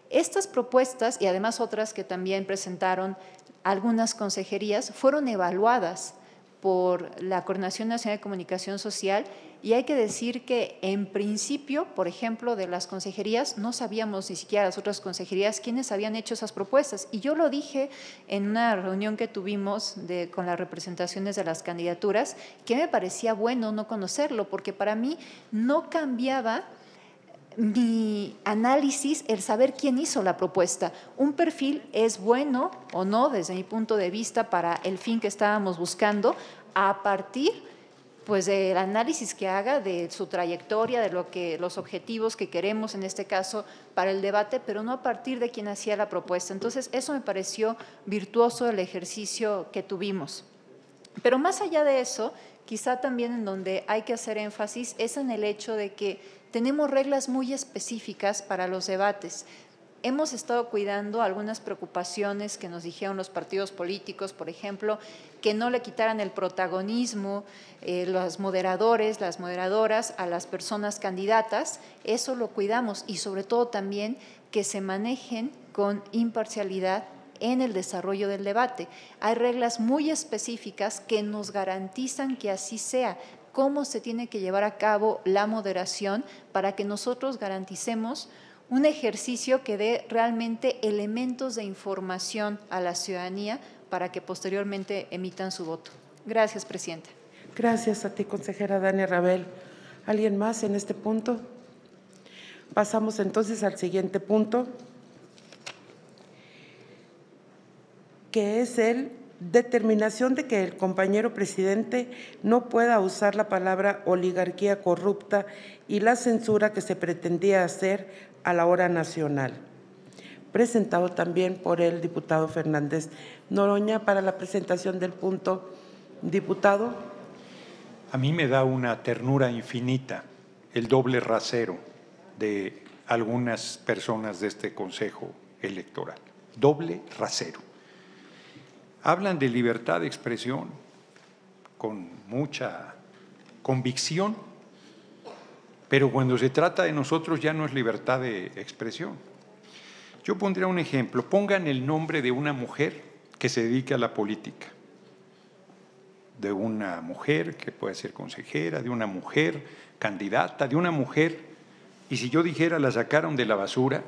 Estas propuestas y además otras que también presentaron algunas consejerías fueron evaluadas por la Coordinación Nacional de Comunicación Social y hay que decir que en principio, por ejemplo, de las consejerías, no sabíamos ni siquiera las otras consejerías quiénes habían hecho esas propuestas. Y yo lo dije en una reunión que tuvimos con las representaciones de las candidaturas, que me parecía bueno no conocerlo, porque para mí no cambiaba mi análisis el saber quién hizo la propuesta. Un perfil es bueno o no, desde mi punto de vista, para el fin que estábamos buscando, a partir de pues del análisis que haga de su trayectoria, de lo que, los objetivos que queremos en este caso para el debate, pero no a partir de quien hacía la propuesta. Entonces, eso me pareció virtuoso el ejercicio que tuvimos. Pero más allá de eso, quizá también en donde hay que hacer énfasis es en el hecho de que tenemos reglas muy específicas para los debates hemos estado cuidando algunas preocupaciones que nos dijeron los partidos políticos, por ejemplo, que no le quitaran el protagonismo eh, los moderadores, las moderadoras a las personas candidatas. Eso lo cuidamos y sobre todo también que se manejen con imparcialidad en el desarrollo del debate. Hay reglas muy específicas que nos garantizan que así sea, cómo se tiene que llevar a cabo la moderación para que nosotros garanticemos un ejercicio que dé realmente elementos de información a la ciudadanía para que posteriormente emitan su voto. Gracias, Presidenta. Gracias a ti, consejera Daniel Rabel. ¿Alguien más en este punto? Pasamos entonces al siguiente punto, que es el determinación de que el compañero presidente no pueda usar la palabra oligarquía corrupta y la censura que se pretendía hacer a la hora nacional. Presentado también por el diputado Fernández Noroña para la presentación del punto. Diputado. A mí me da una ternura infinita el doble rasero de algunas personas de este Consejo Electoral. Doble rasero. Hablan de libertad de expresión con mucha convicción pero cuando se trata de nosotros ya no es libertad de expresión. Yo pondría un ejemplo. Pongan el nombre de una mujer que se dedique a la política. De una mujer que puede ser consejera, de una mujer candidata, de una mujer. Y si yo dijera la sacaron de la basura,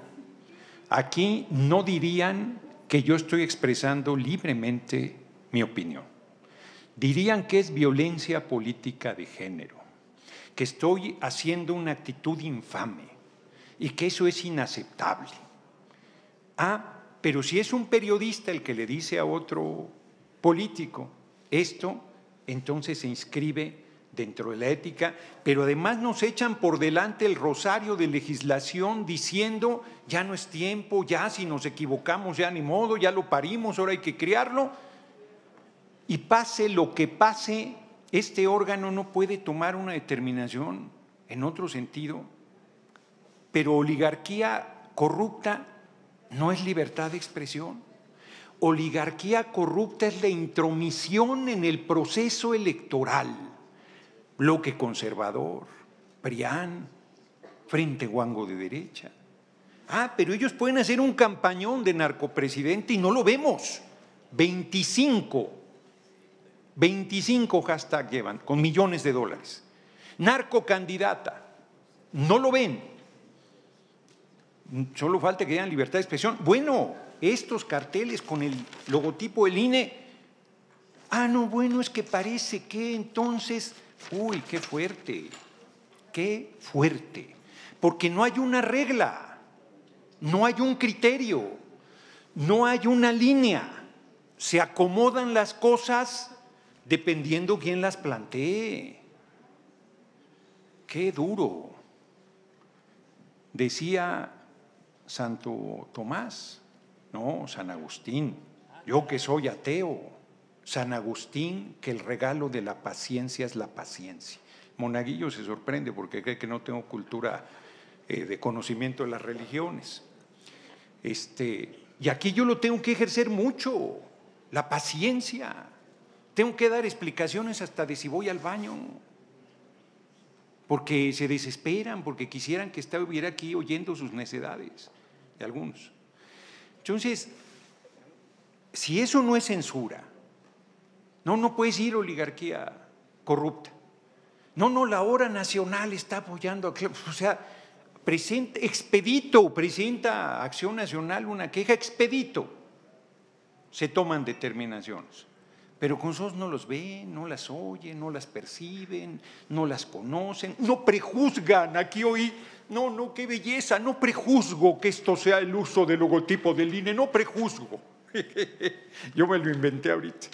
aquí no dirían que yo estoy expresando libremente mi opinión. Dirían que es violencia política de género que estoy haciendo una actitud infame y que eso es inaceptable. Ah, pero si es un periodista el que le dice a otro político esto, entonces se inscribe dentro de la ética, pero además nos echan por delante el rosario de legislación diciendo, ya no es tiempo, ya si nos equivocamos, ya ni modo, ya lo parimos, ahora hay que criarlo, y pase lo que pase, este órgano no puede tomar una determinación en otro sentido, pero oligarquía corrupta no es libertad de expresión. Oligarquía corrupta es la intromisión en el proceso electoral. Bloque conservador, Prián, Frente Guango de derecha. Ah, pero ellos pueden hacer un campañón de narcopresidente y no lo vemos. 25 25 hashtag llevan con millones de dólares. candidata, No lo ven. Solo falta que den libertad de expresión. Bueno, estos carteles con el logotipo del INE. Ah, no, bueno, es que parece que entonces. Uy, qué fuerte. Qué fuerte. Porque no hay una regla. No hay un criterio. No hay una línea. Se acomodan las cosas dependiendo quién las plantee. Qué duro. Decía Santo Tomás, no, San Agustín, yo que soy ateo, San Agustín, que el regalo de la paciencia es la paciencia. Monaguillo se sorprende porque cree que no tengo cultura eh, de conocimiento de las religiones. Este, y aquí yo lo tengo que ejercer mucho, la paciencia. Tengo que dar explicaciones hasta de si voy al baño, porque se desesperan, porque quisieran que estuviera aquí oyendo sus necedades de algunos. Entonces, si eso no es censura, no, no puedes ir oligarquía corrupta. No, no, la hora nacional está apoyando a... O sea, expedito, presenta Acción Nacional una queja, expedito. Se toman determinaciones pero con sos no los ven, no las oyen, no las perciben, no las conocen, no prejuzgan. Aquí hoy, no, no, qué belleza, no prejuzgo que esto sea el uso del logotipo del INE, no prejuzgo. Yo me lo inventé ahorita.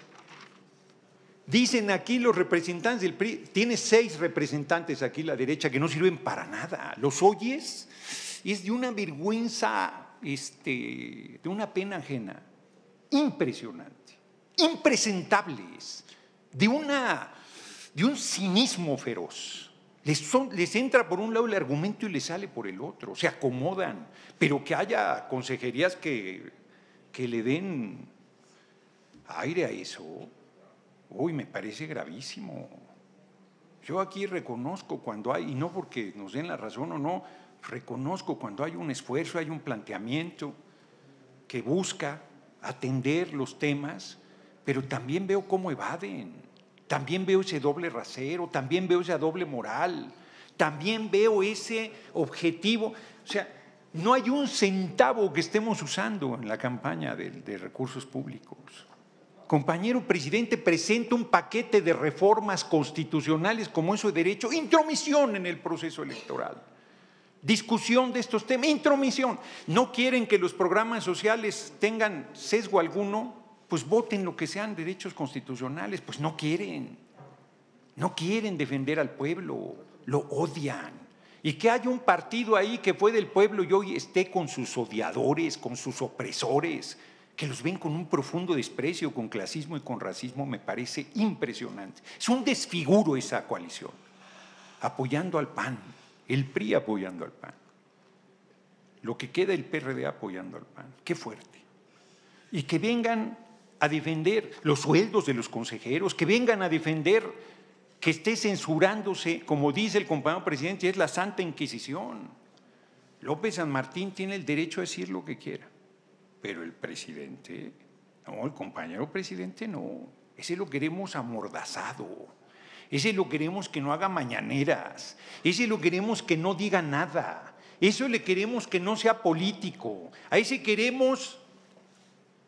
Dicen aquí los representantes del PRI, tiene seis representantes aquí la derecha que no sirven para nada. ¿Los oyes? Es de una vergüenza, este, de una pena ajena. Impresionante impresentables, de, una, de un cinismo feroz. Les, entra por un lado el argumento y les sale por el otro, se acomodan, pero que haya consejerías que, que le den aire a eso, hoy me parece gravísimo. Yo aquí reconozco cuando hay, y no porque nos den la razón o no, reconozco cuando hay un esfuerzo, hay un planteamiento que busca atender los temas pero también veo cómo evaden, también veo ese doble rasero, también veo esa doble moral, también veo ese objetivo. O sea, no hay un centavo que estemos usando en la campaña de, recursos públicos. Compañero presidente, presenta un paquete de reformas constitucionales como eso de derecho, intromisión en el proceso electoral discusión de estos temas, intromisión. No quieren que los programas sociales tengan sesgo alguno, pues voten lo que sean derechos constitucionales, pues no quieren, no quieren defender al pueblo, lo odian. Y que haya un partido ahí que fue del pueblo y hoy esté con sus odiadores, con sus opresores, que los ven con un profundo desprecio, con clasismo y con racismo, me parece impresionante. Es un desfiguro esa coalición, apoyando al PAN, el PRI apoyando al PAN, lo que queda el PRD apoyando al PAN, qué fuerte. Y que vengan a defender los sueldos de los consejeros, que vengan a defender que esté censurándose, como dice el compañero presidente, es la Santa Inquisición. López San Martín tiene el derecho a decir lo que quiera, pero el presidente, no, el compañero presidente no, ese lo queremos amordazado, ese lo queremos que no haga mañaneras, ese lo queremos que no diga nada, eso le queremos que no sea político, a ese queremos,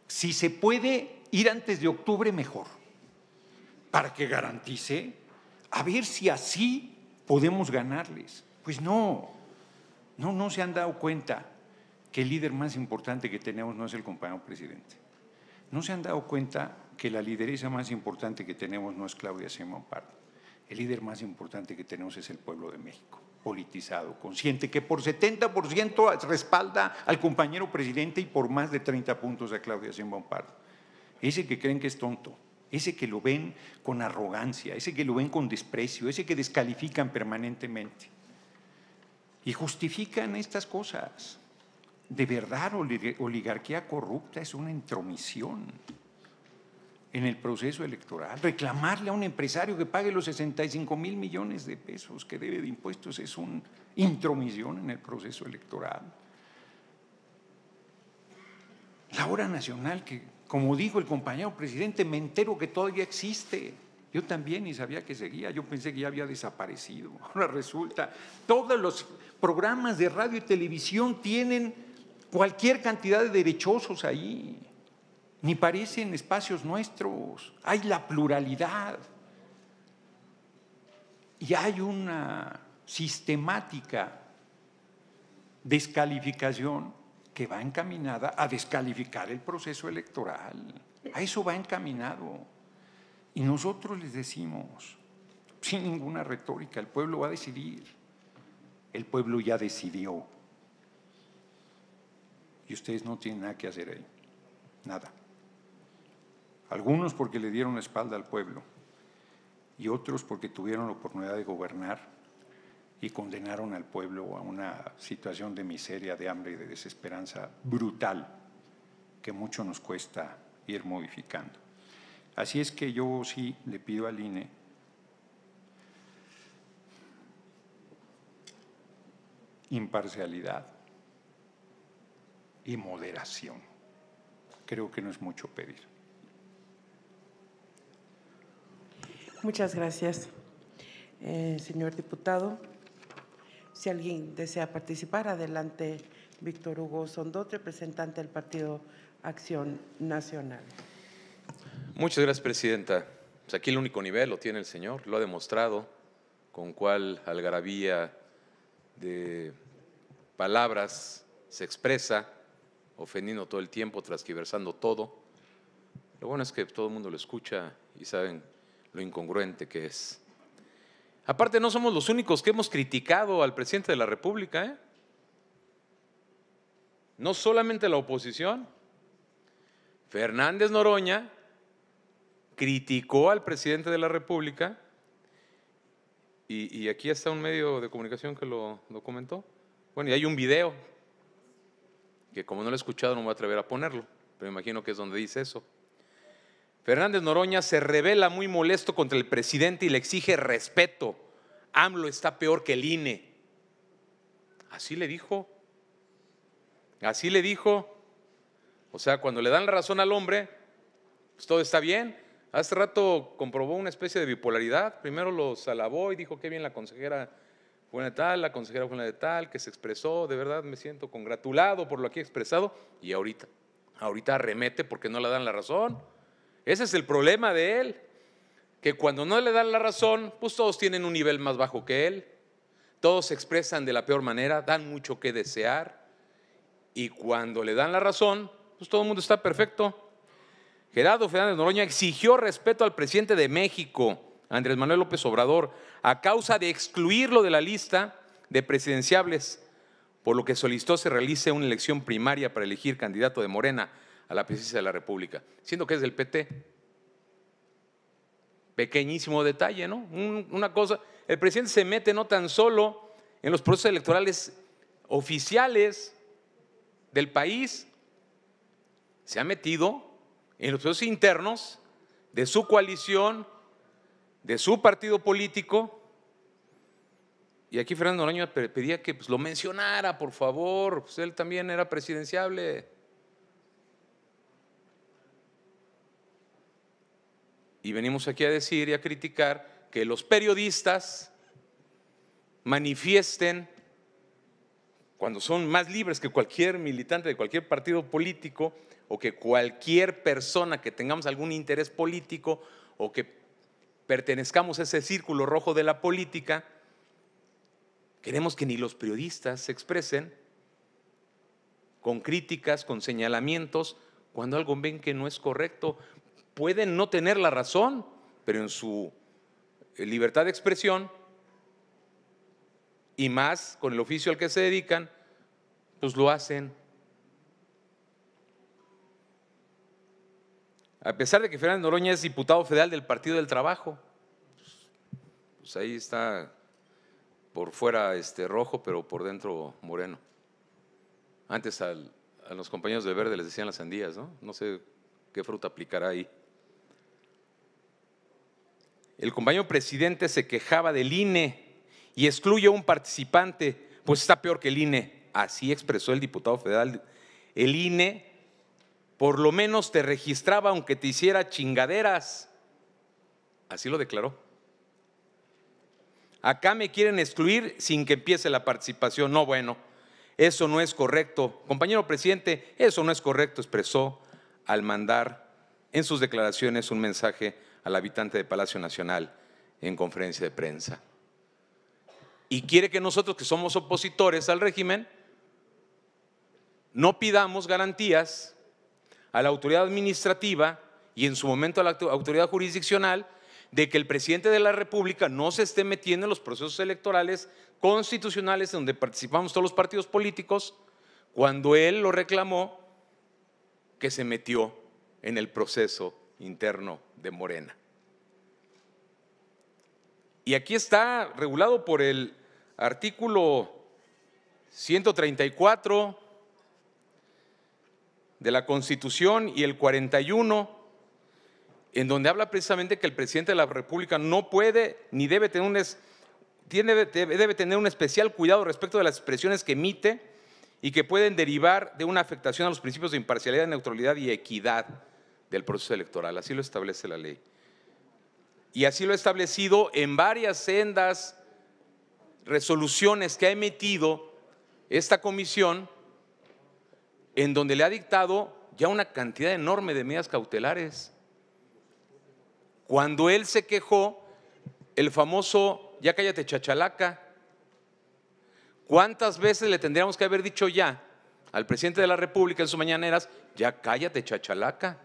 si se puede, ir antes de octubre mejor, para que garantice, a ver si así podemos ganarles. Pues no, no, no se han dado cuenta que el líder más importante que tenemos no es el compañero presidente. No se han dado cuenta que la lideresa más importante que tenemos no es Claudia Simón Pardo. El líder más importante que tenemos es el pueblo de México, politizado, consciente, que por 70% respalda al compañero presidente y por más de 30 puntos a Claudia Simón Pardo ese que creen que es tonto, ese que lo ven con arrogancia, ese que lo ven con desprecio, ese que descalifican permanentemente. Y justifican estas cosas. De verdad, oligarquía corrupta es una intromisión en el proceso electoral. Reclamarle a un empresario que pague los 65 mil millones de pesos que debe de impuestos es una intromisión en el proceso electoral. La hora nacional que como dijo el compañero presidente, me entero que todavía existe. Yo también ni sabía que seguía, yo pensé que ya había desaparecido. Ahora resulta, todos los programas de radio y televisión tienen cualquier cantidad de derechosos ahí, ni parecen espacios nuestros, hay la pluralidad y hay una sistemática descalificación que va encaminada a descalificar el proceso electoral. A eso va encaminado. Y nosotros les decimos, sin ninguna retórica, el pueblo va a decidir. El pueblo ya decidió. Y ustedes no tienen nada que hacer ahí. Nada. Algunos porque le dieron la espalda al pueblo y otros porque tuvieron la oportunidad de gobernar y condenaron al pueblo a una situación de miseria, de hambre y de desesperanza brutal que mucho nos cuesta ir modificando. Así es que yo sí le pido al INE imparcialidad y moderación. Creo que no es mucho pedir. Muchas gracias, eh, señor diputado. Si alguien desea participar, adelante Víctor Hugo Sondot, representante del Partido Acción Nacional. Muchas gracias, Presidenta. Pues aquí el único nivel lo tiene el señor, lo ha demostrado con cuál algarabía de palabras se expresa, ofendiendo todo el tiempo, transquiversando todo. Lo bueno es que todo el mundo lo escucha y saben lo incongruente que es. Aparte, no somos los únicos que hemos criticado al presidente de la República. ¿eh? No solamente la oposición. Fernández Noroña criticó al presidente de la República, y, aquí está un medio de comunicación que lo documentó. Bueno, y hay un video, que como no lo he escuchado no me voy a atrever a ponerlo, pero me imagino que es donde dice eso. Fernández Noroña se revela muy molesto contra el presidente y le exige respeto. AMLO está peor que el INE. Así le dijo. Así le dijo. O sea, cuando le dan la razón al hombre, pues todo está bien. Hace rato comprobó una especie de bipolaridad. Primero los alabó y dijo qué bien la consejera fue tal, la consejera fue de tal, que se expresó, de verdad me siento congratulado por lo que he expresado. Y ahorita, ahorita remete porque no le dan la razón. Ese es el problema de él, que cuando no le dan la razón, pues todos tienen un nivel más bajo que él, todos se expresan de la peor manera, dan mucho que desear, y cuando le dan la razón, pues todo el mundo está perfecto. Gerardo Fernández Noroña exigió respeto al presidente de México, Andrés Manuel López Obrador, a causa de excluirlo de la lista de presidenciables, por lo que solicitó se realice una elección primaria para elegir candidato de Morena a la presidencia de la República, siendo que es del PT. Pequeñísimo detalle, ¿no? una cosa, el presidente se mete no tan solo en los procesos electorales oficiales del país, se ha metido en los procesos internos de su coalición, de su partido político, y aquí Fernando Noroña pedía que pues, lo mencionara, por favor, pues, él también era presidenciable. Y venimos aquí a decir y a criticar que los periodistas manifiesten, cuando son más libres que cualquier militante de cualquier partido político o que cualquier persona que tengamos algún interés político o que pertenezcamos a ese círculo rojo de la política, queremos que ni los periodistas se expresen con críticas, con señalamientos, cuando algo ven que no es correcto, pueden no tener la razón, pero en su eh, libertad de expresión y más con el oficio al que se dedican, pues lo hacen. A pesar de que Fernando Noroña es diputado federal del Partido del Trabajo, pues ahí está por fuera este rojo, pero por dentro moreno. Antes a los compañeros de verde les decían las sandías, ¿no? No sé qué fruta aplicará ahí el compañero presidente se quejaba del INE y excluye a un participante, pues está peor que el INE. Así expresó el diputado federal. El INE por lo menos te registraba aunque te hiciera chingaderas. Así lo declaró. Acá me quieren excluir sin que empiece la participación. No, bueno, eso no es correcto. Compañero presidente, eso no es correcto, expresó al mandar en sus declaraciones un mensaje al habitante de Palacio Nacional en conferencia de prensa. Y quiere que nosotros, que somos opositores al régimen, no pidamos garantías a la autoridad administrativa y en su momento a la autoridad jurisdiccional de que el presidente de la República no se esté metiendo en los procesos electorales constitucionales donde participamos todos los partidos políticos, cuando él lo reclamó que se metió en el proceso interno de Morena. Y aquí está regulado por el artículo 134 de la Constitución y el 41, en donde habla precisamente que el presidente de la República no puede ni debe tener un, tiene, debe tener un especial cuidado respecto de las expresiones que emite y que pueden derivar de una afectación a los principios de imparcialidad, neutralidad y equidad del proceso electoral. Así lo establece la ley. Y así lo ha establecido en varias sendas, resoluciones que ha emitido esta comisión, en donde le ha dictado ya una cantidad enorme de medidas cautelares. Cuando él se quejó, el famoso, ya cállate chachalaca, ¿cuántas veces le tendríamos que haber dicho ya al presidente de la República en sus mañaneras, ya cállate chachalaca?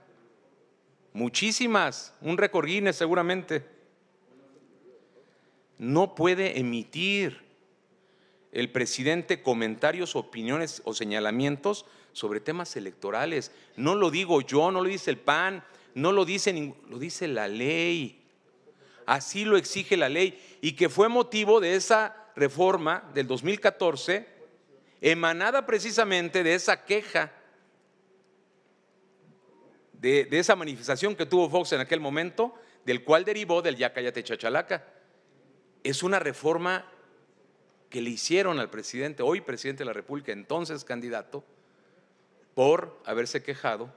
muchísimas, un récord Guinness seguramente, no puede emitir el presidente comentarios, opiniones o señalamientos sobre temas electorales. No lo digo yo, no lo dice el PAN, no lo dice lo dice la ley. Así lo exige la ley y que fue motivo de esa reforma del 2014 emanada precisamente de esa queja de, esa manifestación que tuvo Fox en aquel momento, del cual derivó del ya cállate chachalaca. Es una reforma que le hicieron al presidente, hoy presidente de la República, entonces candidato, por haberse quejado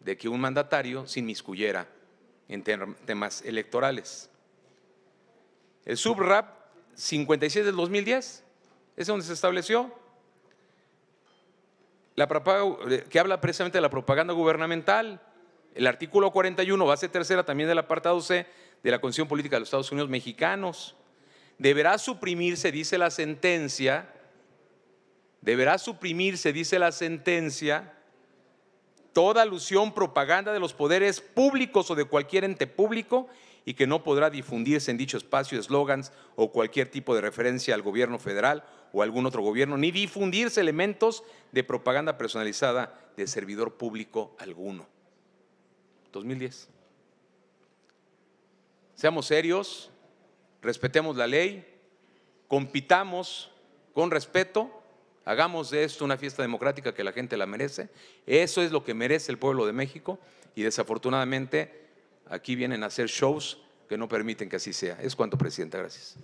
de que un mandatario se inmiscuyera en temas electorales. El subrap 56 del 2010 es donde se estableció la eh, que habla precisamente de la propaganda gubernamental, el artículo 41, base tercera también del apartado C de la Constitución Política de los Estados Unidos Mexicanos. Deberá suprimirse, dice la sentencia, deberá suprimirse, dice la sentencia, toda alusión, propaganda de los poderes públicos o de cualquier ente público y que no podrá difundirse en dicho espacio eslogans o cualquier tipo de referencia al gobierno federal o algún otro gobierno, ni difundirse elementos de propaganda personalizada de servidor público alguno. 2010. Seamos serios, respetemos la ley, compitamos con respeto, hagamos de esto una fiesta democrática que la gente la merece. Eso es lo que merece el pueblo de México y desafortunadamente aquí vienen a hacer shows que no permiten que así sea. Es cuanto, Presidenta. Gracias.